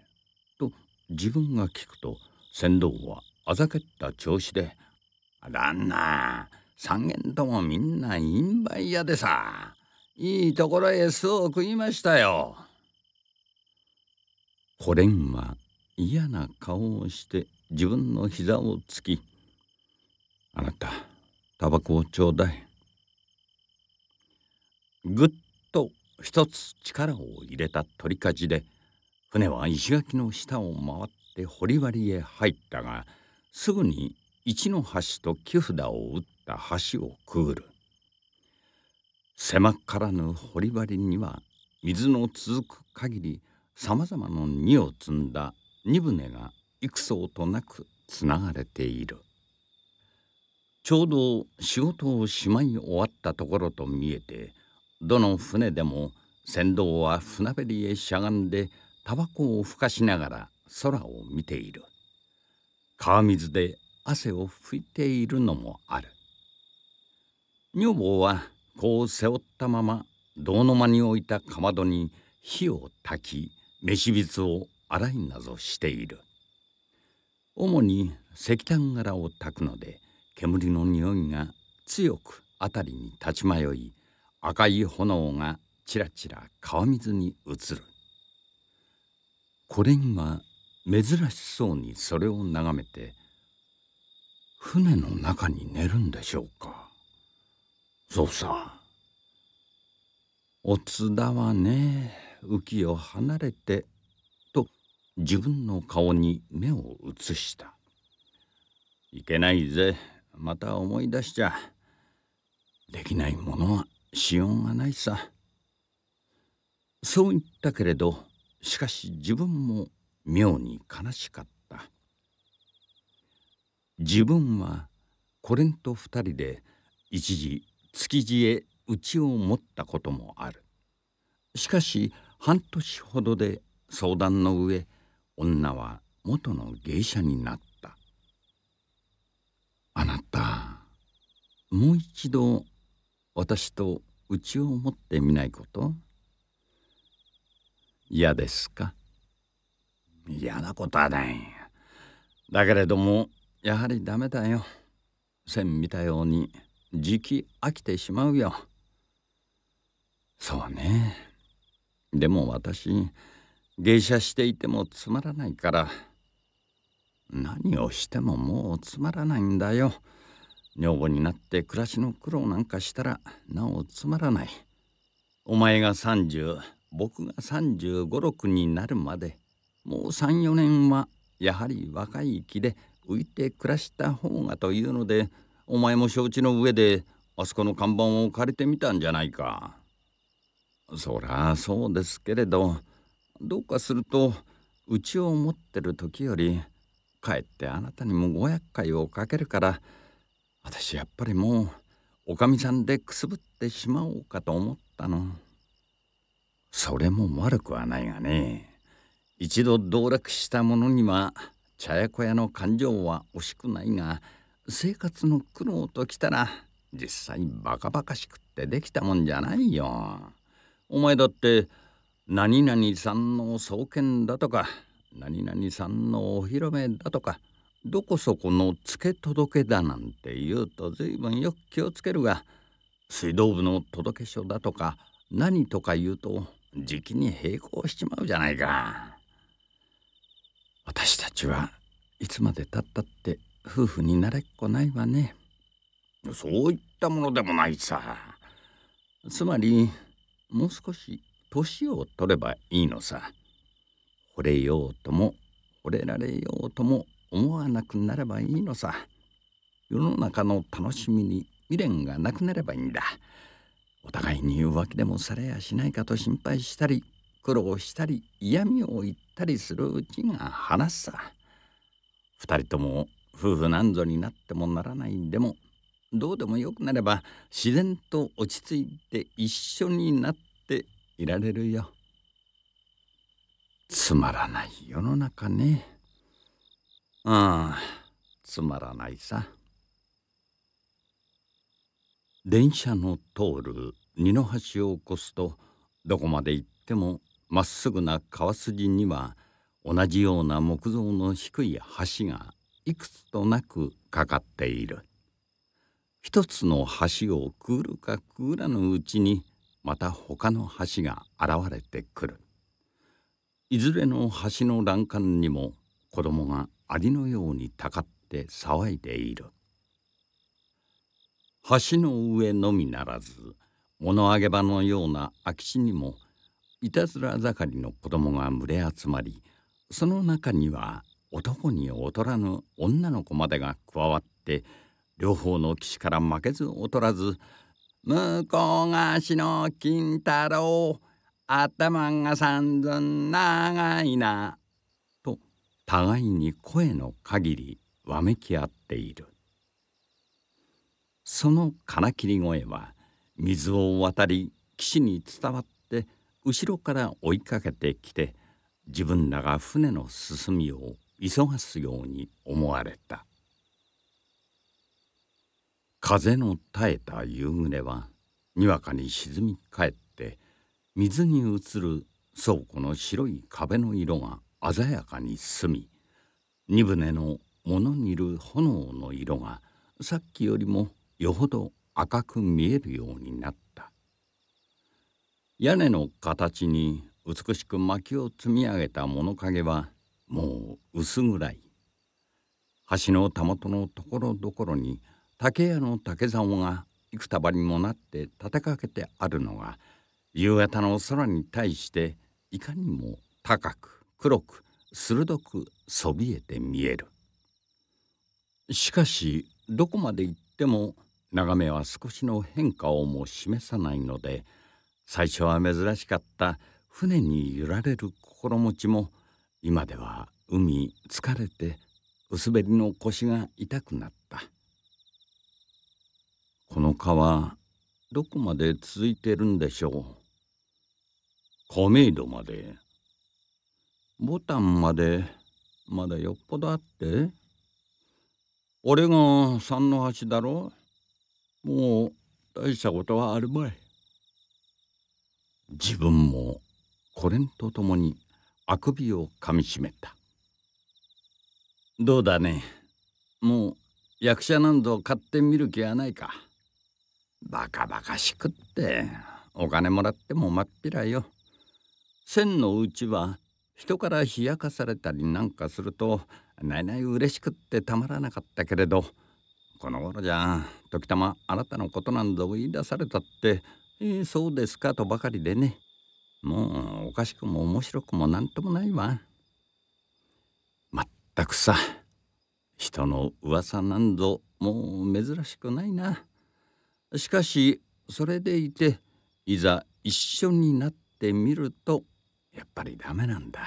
と自分が聞くと船頭はあざけった調子で「旦那三軒ともみんな陰梅屋でさいいところへ巣を食いましたよ」。これんは嫌な顔をして自分の膝をつき「あなたタバコをちょうだい。ぐっと一つ力を入れた取りかじで船は石垣の下を回って堀割へ入ったがすぐに一の橋と木札を打った橋をくぐる狭からぬ堀割には水の続く限りさまざまな荷を積んだ荷船が幾層となくつながれている。ちょうど仕事をしまい終わったところと見えてどの船でも船頭は船べりへしゃがんでタバコをふかしながら空を見ている川水で汗を拭いているのもある女房はこう背負ったまま銅の間に置いたかまどに火を焚き飯びつを洗いなぞしている主に石炭柄を焚くので煙の匂いが強く辺りに立ち迷い赤い炎がちらちら川水に映るこれには珍しそうにそれを眺めて船の中に寝るんでしょうかそうさお津田はね浮きを離れてと自分の顔に目を移したいけないぜまた思い出しちゃできないものはしようがないさそう言ったけれどしかし自分も妙に悲しかった自分はこれんと二人で一時築地へ家を持ったこともあるしかし半年ほどで相談の上女は元の芸者になったあなたもう一度私とうちを持ってみないこと嫌ですか嫌なことはないだけれどもやはりダメだよ線見たように時期飽きてしまうよそうねでも私芸者していてもつまらないから何をしてももうつまらないんだよ。女房になって暮らしの苦労なんかしたらなおつまらないお前が30僕が3 5 6になるまでもう34年はやはり若い木で浮いて暮らした方がというのでお前も承知の上であそこの看板を借りてみたんじゃないかそらそうですけれどどうかするとうちを持ってる時よりかえってあなたにもご厄介をかけるから私やっぱりもうおかみさんでくすぶってしまおうかと思ったのそれも悪くはないがね一度道楽した者には茶屋小屋の感情は惜しくないが生活の苦労ときたら実際バカバカしくってできたもんじゃないよお前だって何々さんの創建だとか何々さんのお披露目だとかどこそこの付け届けだなんて言うと随分よく気をつけるが水道部の届け書だとか何とか言うとじきに並行しちまうじゃないか私たちはいつまでたったって夫婦になれっこないわねそういったものでもないさつまりもう少し年を取ればいいのさ惚れようとも惚れられようとも思わなくなればいいのさ世の中の楽しみに未練がなくなればいいんだお互いに浮気でもされやしないかと心配したり苦労したり嫌味を言ったりするうちが話すさ2人とも夫婦なんぞになってもならないでもどうでもよくなれば自然と落ち着いて一緒になっていられるよつまらない世の中ね。ああつまらないさ電車の通る二の橋を越すとどこまで行ってもまっすぐな川筋には同じような木造の低い橋がいくつとなくかかっている一つの橋をくぐるかくぐらぬうちにまた他の橋が現れてくるいずれの橋の欄干にも子供がアリのようにたかって騒いでいる橋の上のみならず物上げ場のような空き地にもいたずら盛りの子供が群れ集まりその中には男に劣らぬ女の子までが加わって両方の岸から負けず劣らず「向こうがの金太郎頭が三寸長いな互いに声の限りわめき合っているその金切り声は水を渡り岸に伝わって後ろから追いかけてきて自分らが船の進みを急がすように思われた風の絶えた夕暮れはにわかに沈み返って水に映る倉庫の白い壁の色が鮮やかに澄み荷船のものにる炎の色がさっきよりもよほど赤く見えるようになった屋根の形に美しく薪を積み上げた物陰はもう薄暗い橋のたもとのところどころに竹屋の竹竿が幾束にもなって立てかけてあるのが夕方の空に対していかにも高く黒く鋭くそびえて見えるしかしどこまで行っても眺めは少しの変化をも示さないので最初は珍しかった船に揺られる心持ちも今では海疲れて薄べりの腰が痛くなったこの川どこまで続いてるんでしょう亀戸までボタンまでまだよっぽどあって俺が三の橋だろもう大したことはあるまい自分もこれんとともにあくびをかみしめたどうだねもう役者なんぞ買ってみる気はないかバカバカしくってお金もらってもまっぴらよ千のうちは人から冷やかされたりなんかするとないない嬉しくってたまらなかったけれどこの頃じゃ時たまあなたのことなんぞ言い出されたって、えー、そうですかとばかりでねもうおかしくも面白くも何ともないわ。まったくさ人の噂なんぞもう珍しくないな。しかしそれでいていざ一緒になってみるとやっぱりダメなんだ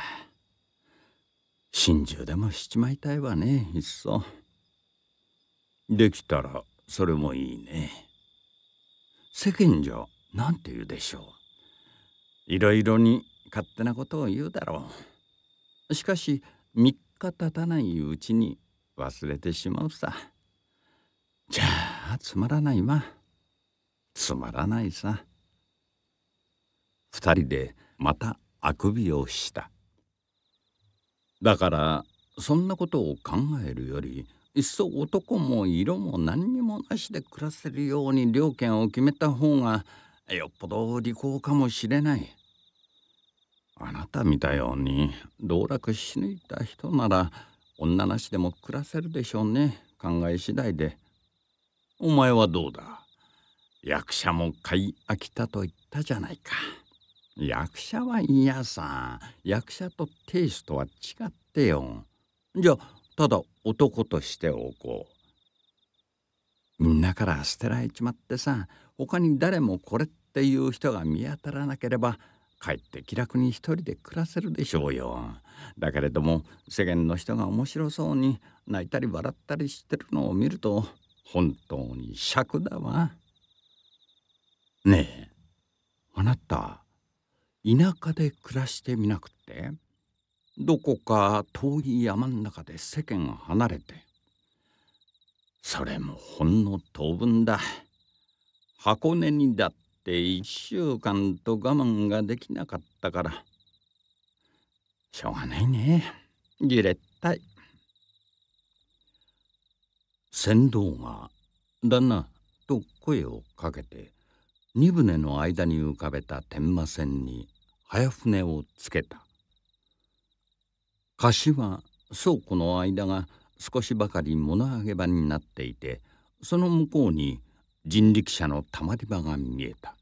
心中でもしちまいたいわねいっそできたらそれもいいね世間じゃ何て言うでしょういろいろに勝手なことを言うだろうしかし3日経たないうちに忘れてしまうさじゃあつまらないわつまらないさ2人でまたあくびをしただからそんなことを考えるよりいっそ男も色も何にもなしで暮らせるように両権を決めた方がよっぽど利口かもしれない。あなたみたように道楽し抜いた人なら女なしでも暮らせるでしょうね考え次第で。お前はどうだ役者も買い飽きたと言ったじゃないか。役者は嫌さ役者と亭主とは違ってよじゃあただ男としておこうみんなから捨てられちまってさ他に誰もこれっていう人が見当たらなければかえって気楽に一人で暮らせるでしょうよだけれども世間の人が面白そうに泣いたり笑ったりしてるのを見ると本当に尺だわねえあなた田舎で暮らしてみなくってどこか遠い山ん中で世間離れてそれもほんの当分だ箱根にだって1週間と我慢ができなかったからしょうがないねじれったい船頭が「旦那」と声をかけて二船の間に浮かべた天満船に早船をつけた貸しは倉庫の間が少しばかり物揚げ場になっていてその向こうに人力車のたまり場が見えた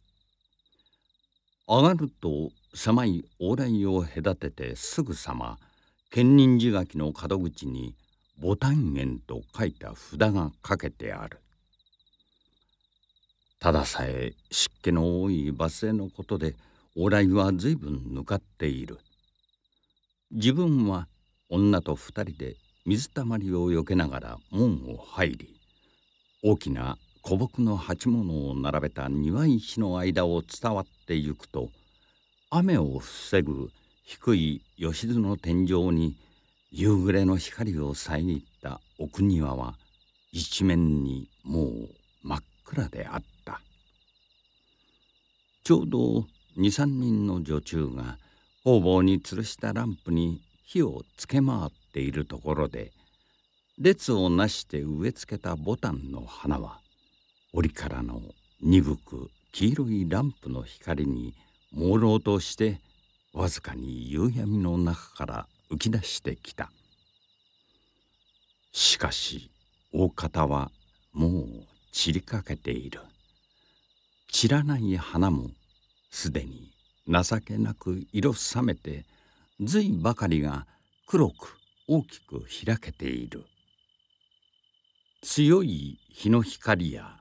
上がると狭い往来を隔ててすぐさま建仁寺垣の門口に牡丹園と書いた札がかけてあるたださえ湿気の多いバスへのことで往来は随分向かっている自分は女と二人で水たまりを避けながら門を入り大きな古木の鉢物を並べた庭石の間を伝わってゆくと雨を防ぐ低い吉津の天井に夕暮れの光を遮った奥庭は一面にもう真っ暗であったちょうど23人の女中が方々に吊るしたランプに火をつけ回っているところで列をなして植え付けたボタンの花は檻からの鈍く黄色いランプの光に朦朧としてわずかに夕闇の中から浮き出してきたしかし大方はもう散りかけている散らない花もすでに情けなく色冷めて髄ばかりが黒く大きく開けている強い日の光や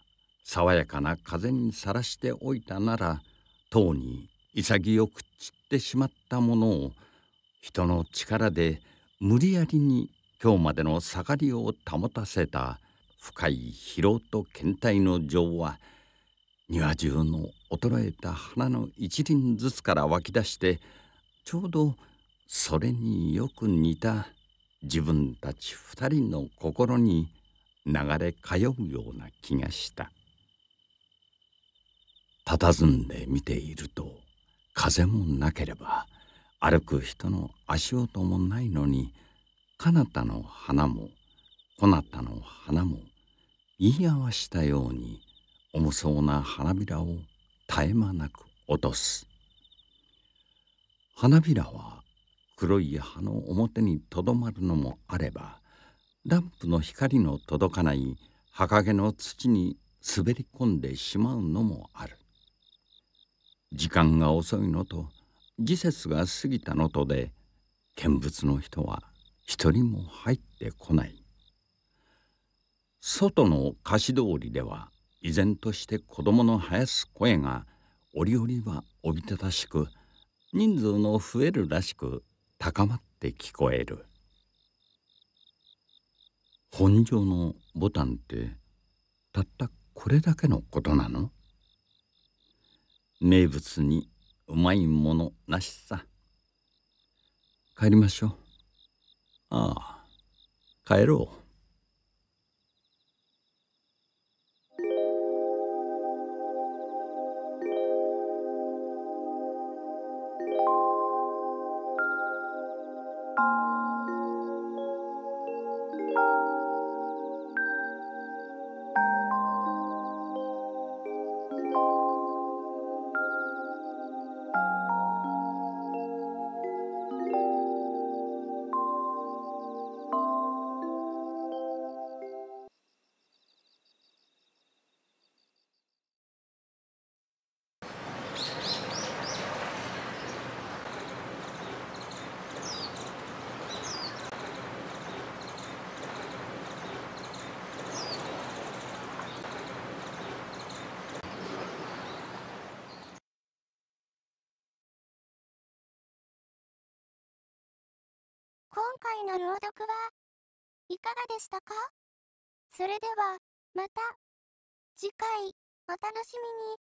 爽やかな風にさらしておいたならとうに潔く散ってしまったものを人の力で無理やりに今日までの盛りを保たせた深い疲労と倦怠の情は庭中の衰えた花の一輪ずつから湧き出してちょうどそれによく似た自分たち二人の心に流れ通うような気がした佇んで見ていると風もなければ歩く人の足音もないのに彼方の花もこなたの花も言い合わしたように重そうな花びらを絶え間なく落とす花びらは黒い葉の表にとどまるのもあればランプの光の届かない葉陰の土に滑り込んでしまうのもある時間が遅いのと時節が過ぎたのとで見物の人は一人も入ってこない外の貸し通りでは依然として子供の生やす声が折々はおびただしく人数の増えるらしく高まって聞こえる本庄のボタンってたったこれだけのことなの名物にうまいものなしさ帰りましょうああ帰ろうしみに。